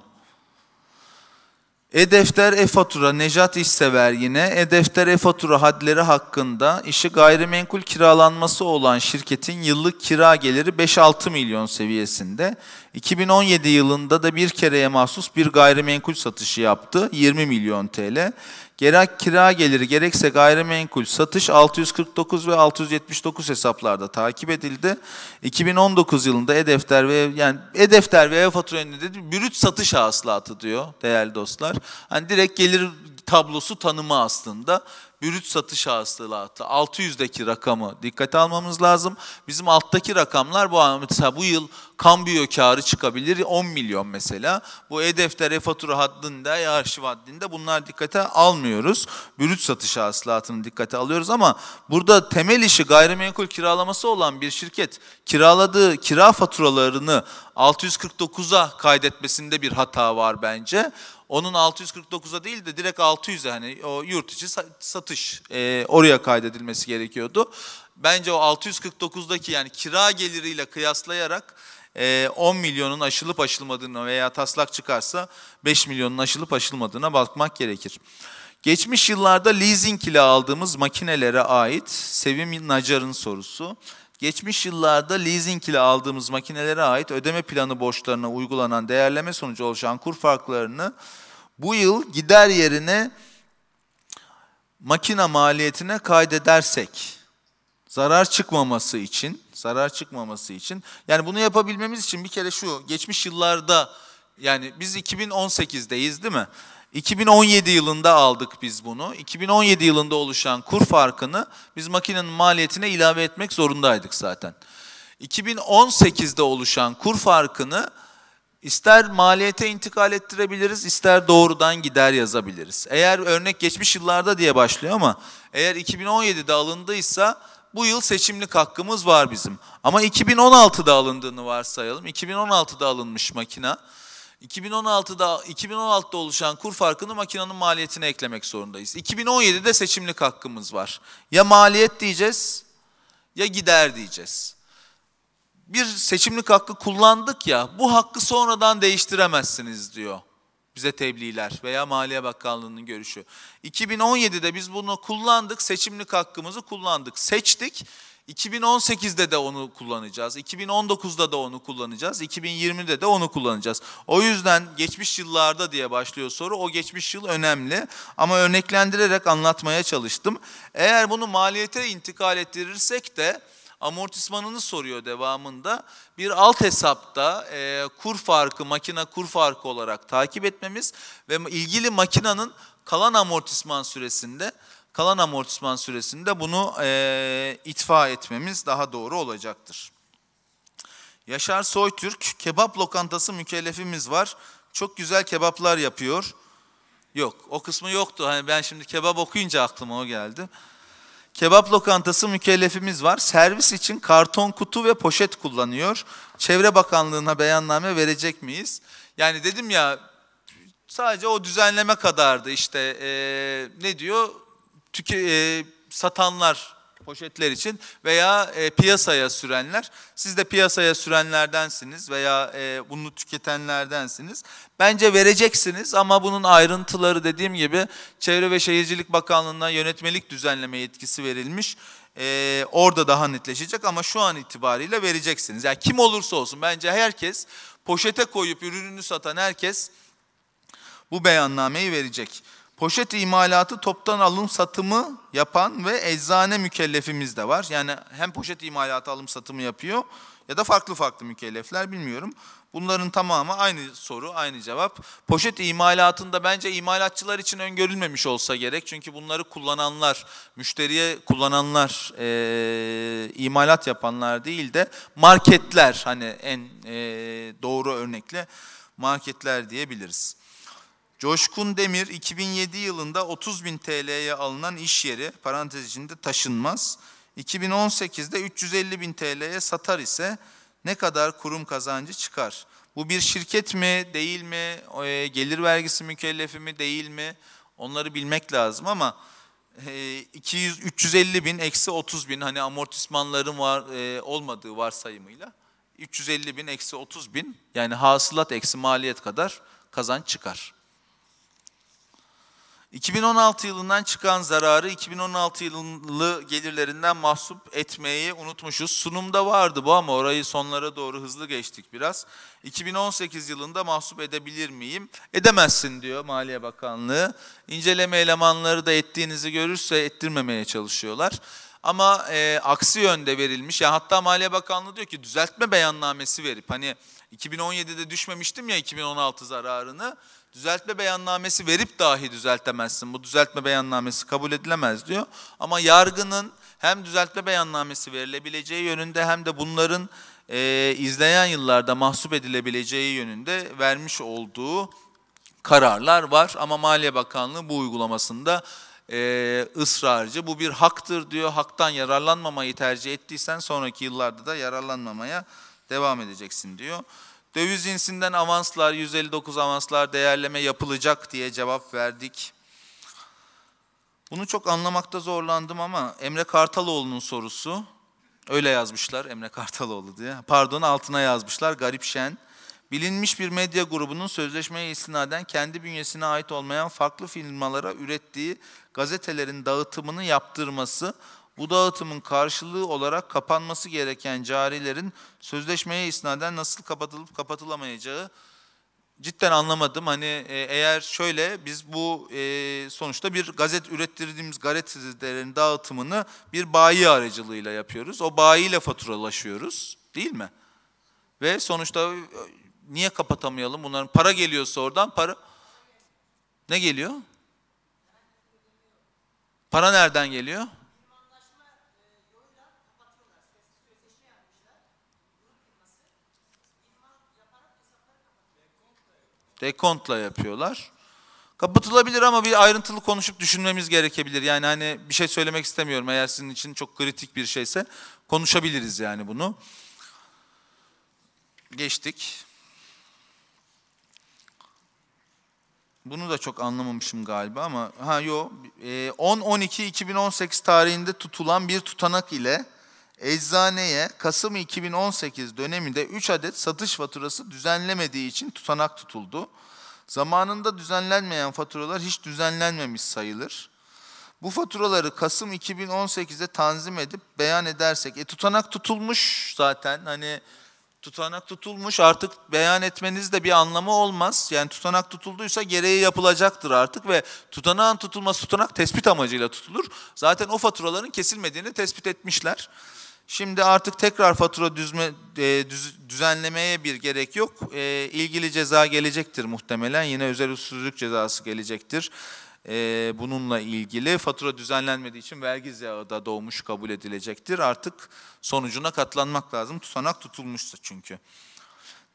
E-defter, e-fatura, Necat İşsever yine. E-defter, e-fatura hadleri hakkında işi gayrimenkul kiralanması olan şirketin yıllık kira geliri 5-6 milyon seviyesinde. 2017 yılında da bir kereye mahsus bir gayrimenkul satışı yaptı 20 milyon TL. Gerek kira geliri gerekse gayrimenkul satış 649 ve 679 hesaplarda takip edildi. 2019 yılında e-defter ve yani e-defter ve ev fatura önünde bürüt satış hasılatı diyor değerli dostlar. Hani direkt gelir tablosu tanımı aslında bürüt satış hasılatı 600'deki rakamı dikkate almamız lazım. Bizim alttaki rakamlar bu mesela bu yıl kambiyo karı çıkabilir 10 milyon mesela. Bu e-defter, e-fatura haddinde, e-arşiv haddinde bunlar dikkate almıyoruz. Bürüt satış hasılatını dikkate alıyoruz ama burada temel işi gayrimenkul kiralaması olan bir şirket kiraladığı kira faturalarını 649'a kaydetmesinde bir hata var bence onun 649'a değil de direkt 600'e hani o yurt içi satış e, oraya kaydedilmesi gerekiyordu. Bence o 649'daki yani kira geliriyle kıyaslayarak 10 e, milyonun aşılıp aşılmadığına veya taslak çıkarsa 5 milyonun aşılıp aşılmadığına bakmak gerekir. Geçmiş yıllarda leasing ile aldığımız makinelere ait Sevim Nacar'ın sorusu geçmiş yıllarda leasing ile aldığımız makinelere ait ödeme planı borçlarına uygulanan değerleme sonucu oluşan kur farklarını bu yıl gider yerine makina maliyetine kaydedersek zarar çıkmaması için zarar çıkmaması için yani bunu yapabilmemiz için bir kere şu geçmiş yıllarda yani biz 2018'deyiz değil mi? 2017 yılında aldık biz bunu. 2017 yılında oluşan kur farkını biz makinenin maliyetine ilave etmek zorundaydık zaten. 2018'de oluşan kur farkını ister maliyete intikal ettirebiliriz, ister doğrudan gider yazabiliriz. Eğer örnek geçmiş yıllarda diye başlıyor ama eğer 2017'de alındıysa bu yıl seçimlik hakkımız var bizim. Ama 2016'da alındığını varsayalım. 2016'da alınmış makina. 2016'da 2016'da oluşan kur farkını makinenin maliyetine eklemek zorundayız. 2017'de seçimlik hakkımız var. Ya maliyet diyeceğiz ya gider diyeceğiz. Bir seçimlik hakkı kullandık ya bu hakkı sonradan değiştiremezsiniz diyor bize tebliğler veya Maliye Bakanlığı'nın görüşü. 2017'de biz bunu kullandık, seçimlik hakkımızı kullandık, seçtik. 2018'de de onu kullanacağız. 2019'da da onu kullanacağız. 2020'de de onu kullanacağız. O yüzden geçmiş yıllarda diye başlıyor soru. O geçmiş yıl önemli ama örneklendirerek anlatmaya çalıştım. Eğer bunu maliyete intikal ettirirsek de amortismanını soruyor devamında. Bir alt hesapta e, kur farkı, makina kur farkı olarak takip etmemiz ve ilgili makinanın kalan amortisman süresinde Kalan amortisman süresinde bunu e, itfa etmemiz daha doğru olacaktır. Yaşar Soytürk, kebap lokantası mükellefimiz var. Çok güzel kebaplar yapıyor. Yok, o kısmı yoktu. Hani ben şimdi kebap okuyunca aklıma o geldi. Kebap lokantası mükellefimiz var. Servis için karton kutu ve poşet kullanıyor. Çevre Bakanlığı'na beyanname verecek miyiz? Yani dedim ya sadece o düzenleme kadardı işte. E, ne diyor? tüke, e, satanlar poşetler için veya e, piyasaya sürenler. Siz de piyasaya sürenlerdensiniz veya e, bunu tüketenlerdensiniz. Bence vereceksiniz ama bunun ayrıntıları dediğim gibi Çevre ve Şehircilik Bakanlığı'na yönetmelik düzenleme yetkisi verilmiş. E, orada daha netleşecek ama şu an itibariyle vereceksiniz. Yani kim olursa olsun bence herkes poşete koyup ürününü satan herkes bu beyannameyi verecek. Poşet imalatı toptan alım satımı yapan ve eczane mükellefimiz de var. Yani hem poşet imalatı alım satımı yapıyor ya da farklı farklı mükellefler bilmiyorum. Bunların tamamı aynı soru, aynı cevap. Poşet imalatında bence imalatçılar için öngörülmemiş olsa gerek. Çünkü bunları kullananlar, müşteriye kullananlar, e, imalat yapanlar değil de marketler hani en e, doğru örnekle marketler diyebiliriz. Coşkun Demir 2007 yılında 30 bin TL'ye alınan iş yeri parantez içinde taşınmaz. 2018'de 350 bin TL'ye satar ise ne kadar kurum kazancı çıkar? Bu bir şirket mi değil mi? E, gelir vergisi mükellefi mi değil mi? Onları bilmek lazım ama 200 e, 350 bin eksi 30 bin hani amortismanların var e, olmadığı varsayımıyla 350 bin eksi 30 bin yani hasılat eksi maliyet kadar kazanç çıkar. 2016 yılından çıkan zararı 2016 yılı gelirlerinden mahsup etmeyi unutmuşuz. Sunumda vardı bu ama orayı sonlara doğru hızlı geçtik biraz. 2018 yılında mahsup edebilir miyim? Edemezsin diyor Maliye Bakanlığı. İnceleme elemanları da ettiğinizi görürse ettirmemeye çalışıyorlar. Ama e, aksi yönde verilmiş. Ya hatta Maliye Bakanlığı diyor ki düzeltme beyannamesi verip hani 2017'de düşmemiştim ya 2016 zararını düzeltme beyannamesi verip dahi düzeltemezsin. Bu düzeltme beyannamesi kabul edilemez diyor. Ama yargının hem düzeltme beyannamesi verilebileceği yönünde hem de bunların e, izleyen yıllarda mahsup edilebileceği yönünde vermiş olduğu kararlar var. Ama Maliye Bakanlığı bu uygulamasında e, ısrarcı. Bu bir haktır diyor. Haktan yararlanmamayı tercih ettiysen sonraki yıllarda da yararlanmamaya devam edeceksin diyor. Döviz cinsinden avanslar, 159 avanslar değerleme yapılacak diye cevap verdik. Bunu çok anlamakta zorlandım ama Emre Kartaloğlu'nun sorusu. Öyle yazmışlar Emre Kartaloğlu diye. Pardon altına yazmışlar Garip Şen. Bilinmiş bir medya grubunun sözleşmeye istinaden kendi bünyesine ait olmayan farklı firmalara ürettiği gazetelerin dağıtımını yaptırması bu dağıtımın karşılığı olarak kapanması gereken carilerin sözleşmeye isnaden nasıl kapatılıp kapatılamayacağı cidden anlamadım. Hani e, eğer şöyle biz bu e, sonuçta bir gazet ürettirdiğimiz gazetelerin dağıtımını bir bayi aracılığıyla yapıyoruz. O bayiyle faturalaşıyoruz değil mi? Ve sonuçta e, niye kapatamayalım bunların? Para geliyorsa oradan para ne geliyor? Para nereden geliyor? dekontla yapıyorlar. Kapatılabilir ama bir ayrıntılı konuşup düşünmemiz gerekebilir. Yani hani bir şey söylemek istemiyorum eğer sizin için çok kritik bir şeyse konuşabiliriz yani bunu. Geçtik. Bunu da çok anlamamışım galiba ama ha yok. 10 12 2018 tarihinde tutulan bir tutanak ile eczaneye Kasım 2018 döneminde 3 adet satış faturası düzenlemediği için tutanak tutuldu. Zamanında düzenlenmeyen faturalar hiç düzenlenmemiş sayılır. Bu faturaları Kasım 2018'de tanzim edip beyan edersek, e, tutanak tutulmuş zaten hani tutanak tutulmuş artık beyan etmeniz de bir anlamı olmaz. Yani tutanak tutulduysa gereği yapılacaktır artık ve tutanağın tutulması tutanak tespit amacıyla tutulur. Zaten o faturaların kesilmediğini tespit etmişler. Şimdi artık tekrar fatura düzme, e, düz, düzenlemeye bir gerek yok. E, ilgili ceza gelecektir muhtemelen. Yine özel usulsüzlük cezası gelecektir. E, bununla ilgili fatura düzenlenmediği için vergi ziyağı da doğmuş kabul edilecektir. Artık sonucuna katlanmak lazım. Tutanak tutulmuşsa çünkü.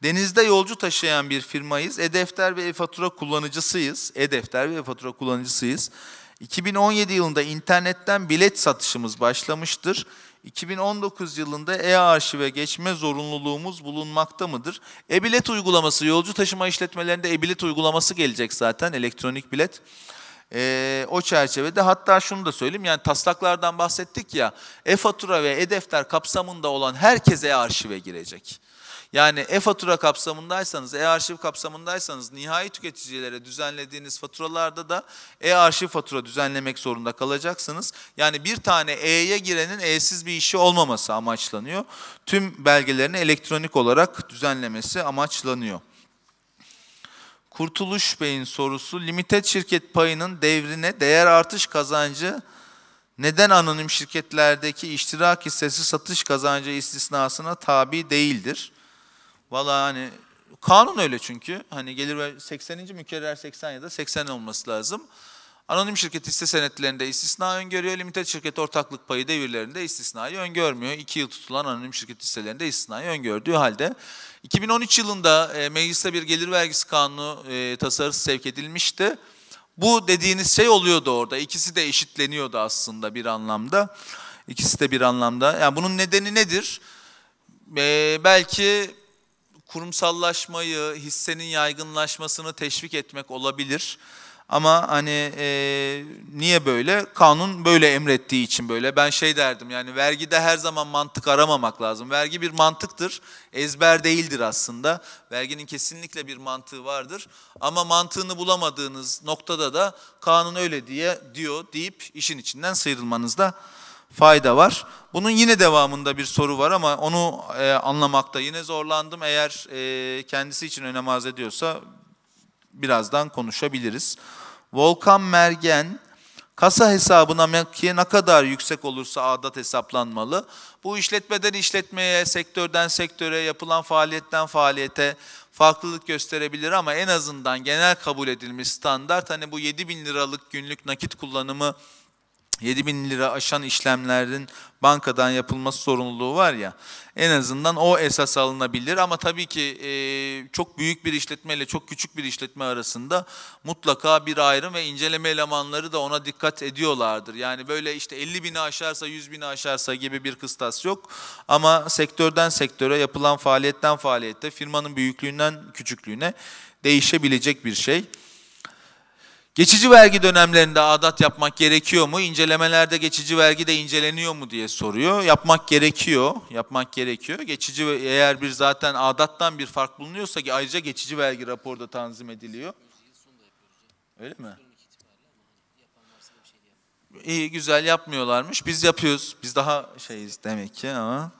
Denizde yolcu taşıyan bir firmayız. E-defter ve e-fatura kullanıcısıyız. E-defter ve e-fatura kullanıcısıyız. 2017 yılında internetten bilet satışımız başlamıştır. 2019 yılında e-arşive geçme zorunluluğumuz bulunmakta mıdır? E-bilet uygulaması, yolcu taşıma işletmelerinde e-bilet uygulaması gelecek zaten, elektronik bilet. Ee, o çerçevede hatta şunu da söyleyeyim yani taslaklardan bahsettik ya e-fatura ve e-defter kapsamında olan herkese arşive girecek. Yani e-fatura kapsamındaysanız, e-arşiv kapsamındaysanız nihai tüketicilere düzenlediğiniz faturalarda da e-arşiv fatura düzenlemek zorunda kalacaksınız. Yani bir tane E'ye girenin E'siz bir işi olmaması amaçlanıyor. Tüm belgelerini elektronik olarak düzenlemesi amaçlanıyor. Kurtuluş Bey'in sorusu, limited şirket payının devrine değer artış kazancı neden anonim şirketlerdeki iştirak hissesi satış kazancı istisnasına tabi değildir? Valla hani kanun öyle çünkü. Hani gelir ve 80. mükerrer 80 ya da 80 olması lazım. Anonim şirket hisse senetlerinde istisna öngörüyor. Limited şirket ortaklık payı devirlerinde istisnayı öngörmüyor. 2 yıl tutulan anonim şirket hisselerinde istisnayı öngördüğü halde 2013 yılında e, mecliste bir gelir vergisi kanunu e, tasarısı sevk edilmişti. Bu dediğiniz şey oluyordu orada. İkisi de eşitleniyordu aslında bir anlamda. İkisi de bir anlamda. Yani bunun nedeni nedir? Ee, belki kurumsallaşmayı, hissenin yaygınlaşmasını teşvik etmek olabilir. Ama hani e, niye böyle? Kanun böyle emrettiği için böyle. Ben şey derdim yani vergide her zaman mantık aramamak lazım. Vergi bir mantıktır, ezber değildir aslında. Verginin kesinlikle bir mantığı vardır. Ama mantığını bulamadığınız noktada da kanun öyle diye diyor deyip işin içinden sıyrılmanız da fayda var. Bunun yine devamında bir soru var ama onu e, anlamakta yine zorlandım. Eğer e, kendisi için önem arz ediyorsa birazdan konuşabiliriz. Volkan Mergen, kasa hesabına mevkiye ne kadar yüksek olursa adat hesaplanmalı. Bu işletmeden işletmeye, sektörden sektöre, yapılan faaliyetten faaliyete farklılık gösterebilir ama en azından genel kabul edilmiş standart hani bu 7 bin liralık günlük nakit kullanımı 7 bin lira aşan işlemlerin bankadan yapılması sorumluluğu var ya en azından o esas alınabilir ama tabii ki e, çok büyük bir işletme ile çok küçük bir işletme arasında mutlaka bir ayrım ve inceleme elemanları da ona dikkat ediyorlardır. Yani böyle işte 50 bini aşarsa 100 bini aşarsa gibi bir kıstas yok ama sektörden sektöre yapılan faaliyetten faaliyette firmanın büyüklüğünden küçüklüğüne değişebilecek bir şey. Geçici vergi dönemlerinde adat yapmak gerekiyor mu? İncelemelerde geçici vergi de inceleniyor mu diye soruyor. Yapmak gerekiyor. Yapmak gerekiyor. Geçici eğer bir zaten adattan bir fark bulunuyorsa ki ayrıca geçici vergi raporda tanzim ediliyor. Öyle mi? İyi güzel yapmıyorlarmış. Biz yapıyoruz. Biz daha şeyiz demek ki ama.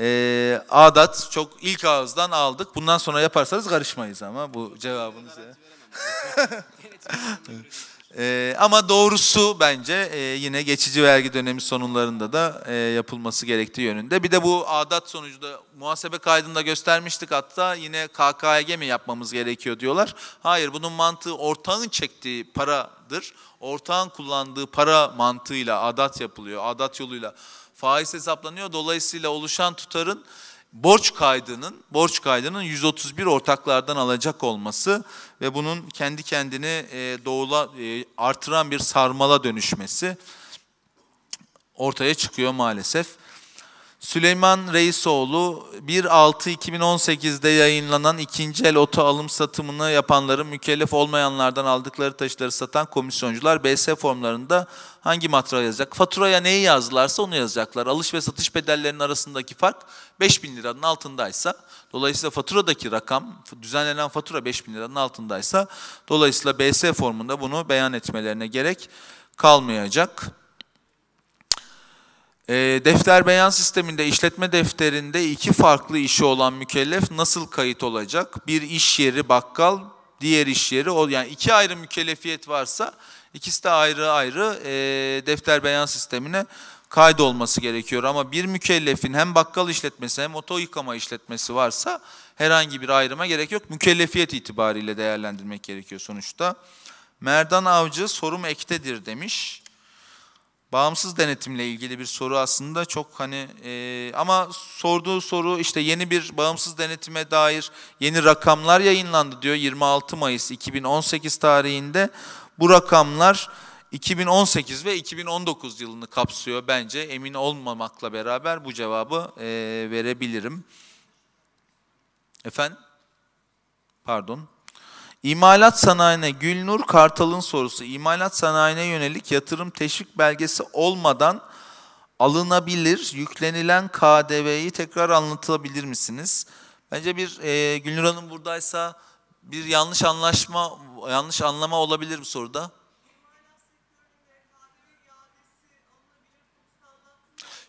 Ee, adat çok ilk ağızdan aldık. Bundan sonra yaparsanız karışmayız ama bu cevabınızı. e, ama doğrusu bence e, yine geçici vergi dönemi sonlarında da e, yapılması gerektiği yönünde. Bir de bu adat sonucu da muhasebe kaydında göstermiştik hatta yine KKG mi yapmamız gerekiyor diyorlar. Hayır bunun mantığı ortağın çektiği paradır. Ortağın kullandığı para mantığıyla adat yapılıyor. Adat yoluyla faiz hesaplanıyor. Dolayısıyla oluşan tutarın borç kaydının borç kaydının 131 ortaklardan alacak olması ve bunun kendi kendini e, doğula e, artıran bir sarmala dönüşmesi ortaya çıkıyor maalesef. Süleyman Reisoğlu 1.6.2018'de yayınlanan ikinci el oto alım satımını yapanların mükellef olmayanlardan aldıkları taşları satan komisyoncular BS formlarında hangi materyal yazacak? Faturaya neyi yazdılarsa onu yazacaklar. Alış ve satış bedellerinin arasındaki fark 5000 liranın altındaysa dolayısıyla faturadaki rakam düzenlenen fatura 5000 liranın altındaysa dolayısıyla BS formunda bunu beyan etmelerine gerek kalmayacak. Ee, defter beyan sisteminde işletme defterinde iki farklı işi olan mükellef nasıl kayıt olacak? Bir iş yeri bakkal, diğer iş yeri o yani iki ayrı mükellefiyet varsa ikisi de ayrı ayrı ee, defter beyan sistemine kaydolması gerekiyor. Ama bir mükellefin hem bakkal işletmesi hem oto yıkama işletmesi varsa herhangi bir ayrıma gerek yok. Mükellefiyet itibariyle değerlendirmek gerekiyor sonuçta. Merdan Avcı sorum ektedir demiş bağımsız denetimle ilgili bir soru aslında çok hani e, ama sorduğu soru işte yeni bir bağımsız denetime dair yeni rakamlar yayınlandı diyor 26 Mayıs 2018 tarihinde. Bu rakamlar 2018 ve 2019 yılını kapsıyor bence emin olmamakla beraber bu cevabı e, verebilirim. Efendim? Pardon. İmalat sanayine Gülnur Kartal'ın sorusu. İmalat sanayine yönelik yatırım teşvik belgesi olmadan alınabilir, yüklenilen KDV'yi tekrar anlatabilir misiniz? Bence bir e, Gülnur Hanım buradaysa bir yanlış anlaşma, yanlış anlama olabilir bu soruda.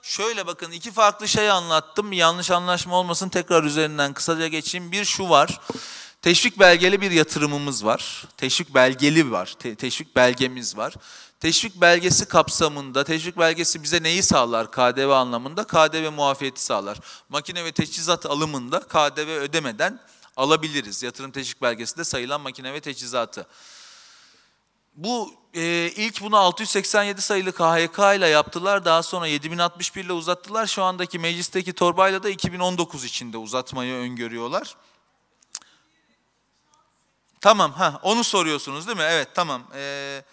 Şöyle bakın iki farklı şey anlattım. Yanlış anlaşma olmasın tekrar üzerinden kısaca geçeyim. Bir şu var. Teşvik belgeli bir yatırımımız var. Teşvik belgeli var. Te teşvik belgemiz var. Teşvik belgesi kapsamında, teşvik belgesi bize neyi sağlar KDV anlamında? KDV muafiyeti sağlar. Makine ve teçhizat alımında KDV ödemeden alabiliriz. Yatırım teşvik belgesinde sayılan makine ve teçhizatı. Bu e, ilk bunu 687 sayılı KHK ile yaptılar. Daha sonra 7061 ile uzattılar. Şu andaki meclisteki torbayla da 2019 içinde uzatmayı öngörüyorlar. Tamam, ha onu soruyorsunuz değil mi? Evet, tamam. Ee,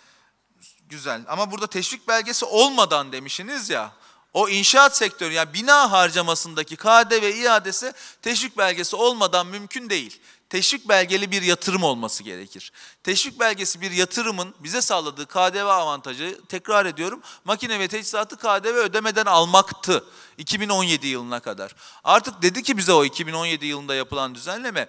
güzel. Ama burada teşvik belgesi olmadan demişsiniz ya. O inşaat sektörü yani bina harcamasındaki KDV iadesi teşvik belgesi olmadan mümkün değil. Teşvik belgeli bir yatırım olması gerekir. Teşvik belgesi bir yatırımın bize sağladığı KDV avantajı tekrar ediyorum makine ve teçhizatı KDV ödemeden almaktı 2017 yılına kadar. Artık dedi ki bize o 2017 yılında yapılan düzenleme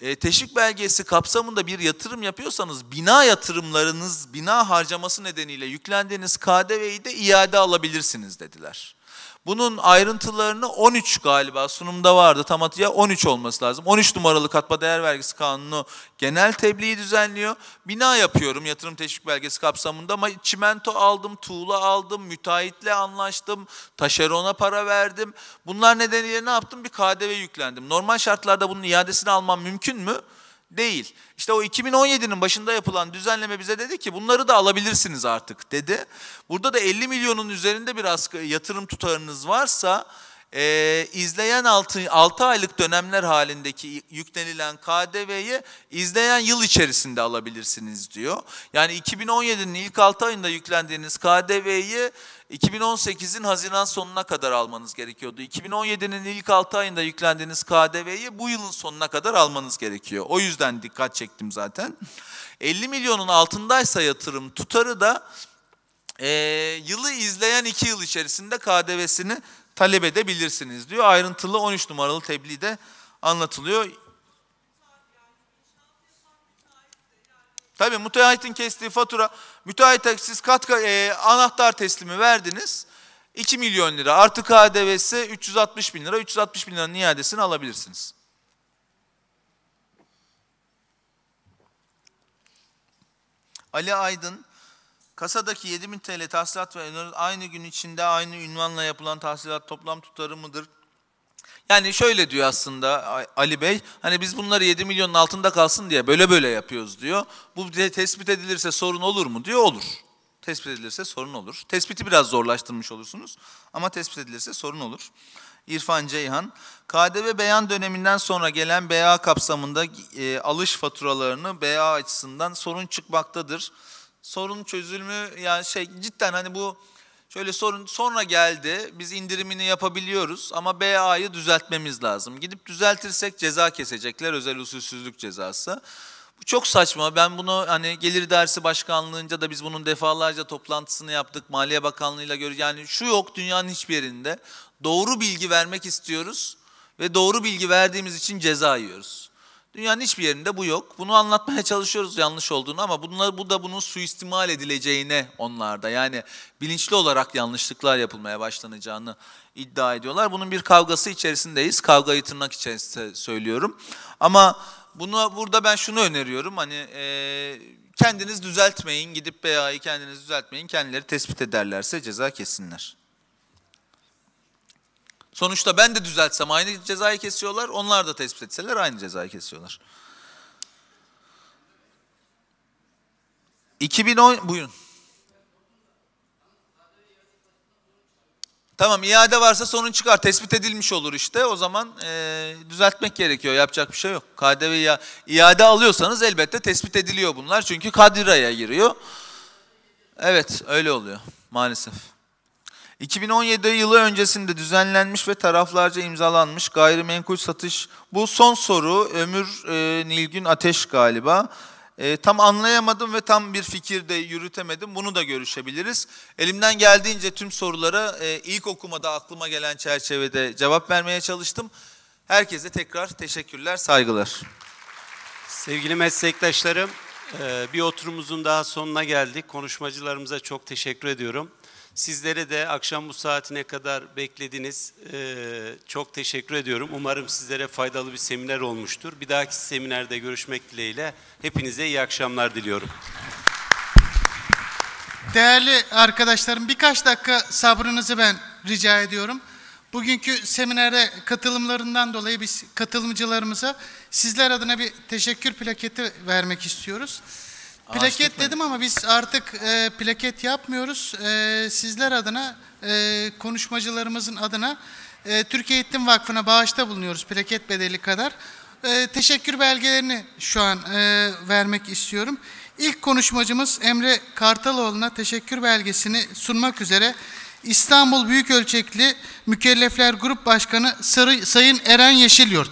e, teşvik belgesi kapsamında bir yatırım yapıyorsanız bina yatırımlarınız, bina harcaması nedeniyle yüklendiğiniz KDV'yi de iade alabilirsiniz dediler. Bunun ayrıntılarını 13 galiba sunumda vardı. Tam atıya 13 olması lazım. 13 numaralı katma değer vergisi kanunu genel tebliği düzenliyor. Bina yapıyorum yatırım teşvik belgesi kapsamında ama çimento aldım, tuğla aldım, müteahhitle anlaştım, taşerona para verdim. Bunlar nedeniyle ne yaptım? Bir KDV yüklendim. Normal şartlarda bunun iadesini almam mümkün mü? değil. İşte o 2017'nin başında yapılan düzenleme bize dedi ki bunları da alabilirsiniz artık dedi. Burada da 50 milyonun üzerinde bir yatırım tutarınız varsa e, izleyen 6, 6 aylık dönemler halindeki yüklenilen KDV'yi izleyen yıl içerisinde alabilirsiniz diyor. Yani 2017'nin ilk 6 ayında yüklendiğiniz KDV'yi 2018'in Haziran sonuna kadar almanız gerekiyordu. 2017'nin ilk 6 ayında yüklendiğiniz KDV'yi bu yılın sonuna kadar almanız gerekiyor. O yüzden dikkat çektim zaten. 50 milyonun altındaysa yatırım tutarı da e, yılı izleyen 2 yıl içerisinde KDV'sini talep edebilirsiniz diyor. Ayrıntılı 13 numaralı tebliğde anlatılıyor. Tabii müteahhitin kestiği fatura, müteahhite siz kat, e, anahtar teslimi verdiniz. 2 milyon lira artı KDV'si 360 bin lira. 360 bin liranın iadesini alabilirsiniz. Ali Aydın, kasadaki 7 bin TL tahsilat ve aynı gün içinde aynı ünvanla yapılan tahsilat toplam tutarı mıdır? Yani şöyle diyor aslında Ali Bey, hani biz bunları 7 milyonun altında kalsın diye böyle böyle yapıyoruz diyor. Bu tespit edilirse sorun olur mu diyor, olur. Tespit edilirse sorun olur. Tespiti biraz zorlaştırmış olursunuz ama tespit edilirse sorun olur. İrfan Ceyhan, KDV beyan döneminden sonra gelen BA kapsamında e, alış faturalarını BA açısından sorun çıkmaktadır. Sorun çözülümü yani şey cidden hani bu Şöyle sorun sonra geldi biz indirimini yapabiliyoruz ama BA'yı düzeltmemiz lazım. Gidip düzeltirsek ceza kesecekler özel usulsüzlük cezası. Bu çok saçma. Ben bunu hani gelir dersi başkanlığınca da biz bunun defalarca toplantısını yaptık. Maliye Bakanlığı'yla görüyoruz. Yani şu yok dünyanın hiçbir yerinde. Doğru bilgi vermek istiyoruz ve doğru bilgi verdiğimiz için ceza yiyoruz. Dünyanın hiçbir yerinde bu yok. Bunu anlatmaya çalışıyoruz yanlış olduğunu ama bunlar bu da bunun suistimal edileceğine onlarda. Yani bilinçli olarak yanlışlıklar yapılmaya başlanacağını iddia ediyorlar. Bunun bir kavgası içerisindeyiz. Kavgayı tırnak içerisinde söylüyorum. Ama bunu burada ben şunu öneriyorum. Hani e, kendiniz düzeltmeyin. Gidip BA'yı kendiniz düzeltmeyin. Kendileri tespit ederlerse ceza kesinler. Sonuçta ben de düzeltsem aynı cezayı kesiyorlar. Onlar da tespit etseler aynı cezayı kesiyorlar. 2010 buyurun. Tamam iade varsa sorun çıkar. Tespit edilmiş olur işte. O zaman e, düzeltmek gerekiyor. Yapacak bir şey yok. KDV ya iade alıyorsanız elbette tespit ediliyor bunlar. Çünkü kadiraya giriyor. Evet öyle oluyor maalesef. 2017 yılı öncesinde düzenlenmiş ve taraflarca imzalanmış gayrimenkul satış. Bu son soru Ömür e, Nilgün Ateş galiba. E, tam anlayamadım ve tam bir fikirde yürütemedim. Bunu da görüşebiliriz. Elimden geldiğince tüm sorulara e, ilk okumada aklıma gelen çerçevede cevap vermeye çalıştım. Herkese tekrar teşekkürler, saygılar. Sevgili meslektaşlarım, e, bir oturumuzun daha sonuna geldik. Konuşmacılarımıza çok teşekkür ediyorum. Sizlere de akşam bu saatine kadar beklediniz. Ee, çok teşekkür ediyorum. Umarım sizlere faydalı bir seminer olmuştur. Bir dahaki seminerde görüşmek dileğiyle hepinize iyi akşamlar diliyorum. Değerli arkadaşlarım birkaç dakika sabrınızı ben rica ediyorum. Bugünkü seminere katılımlarından dolayı biz katılımcılarımıza sizler adına bir teşekkür plaketi vermek istiyoruz. Plaket dedim ama biz artık e, plaket yapmıyoruz. E, sizler adına, e, konuşmacılarımızın adına e, Türkiye Eğitim Vakfı'na bağışta bulunuyoruz plaket bedeli kadar. E, teşekkür belgelerini şu an e, vermek istiyorum. İlk konuşmacımız Emre Kartaloğlu'na teşekkür belgesini sunmak üzere İstanbul Büyükölçekli Mükellefler Grup Başkanı Sarı, Sayın Eren Yeşilyurt.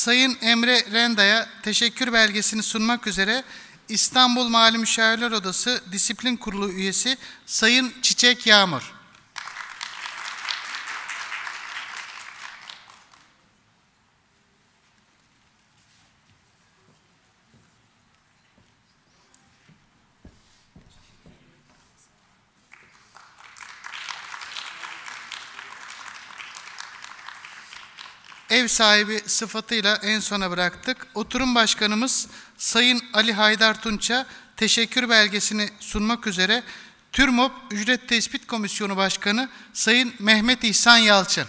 Sayın Emre Renda'ya teşekkür belgesini sunmak üzere İstanbul Mali Müşavirler Odası Disiplin Kurulu üyesi Sayın Çiçek Yağmur. sahibi sıfatıyla en sona bıraktık. Oturum Başkanımız Sayın Ali Haydar Tunç'a teşekkür belgesini sunmak üzere TÜRMOP Ücret Tespit Komisyonu Başkanı Sayın Mehmet İhsan Yalçın.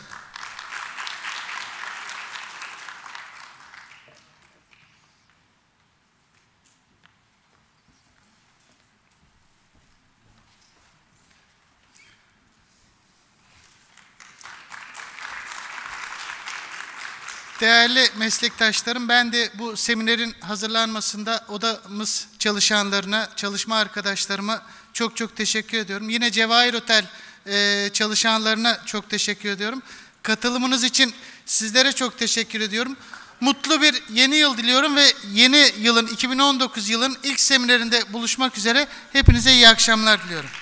değerli meslektaşlarım ben de bu seminerin hazırlanmasında odamız çalışanlarına, çalışma arkadaşlarıma çok çok teşekkür ediyorum. Yine Cevahir Otel e, çalışanlarına çok teşekkür ediyorum. Katılımınız için sizlere çok teşekkür ediyorum. Mutlu bir yeni yıl diliyorum ve yeni yılın 2019 yılın ilk seminerinde buluşmak üzere hepinize iyi akşamlar diliyorum.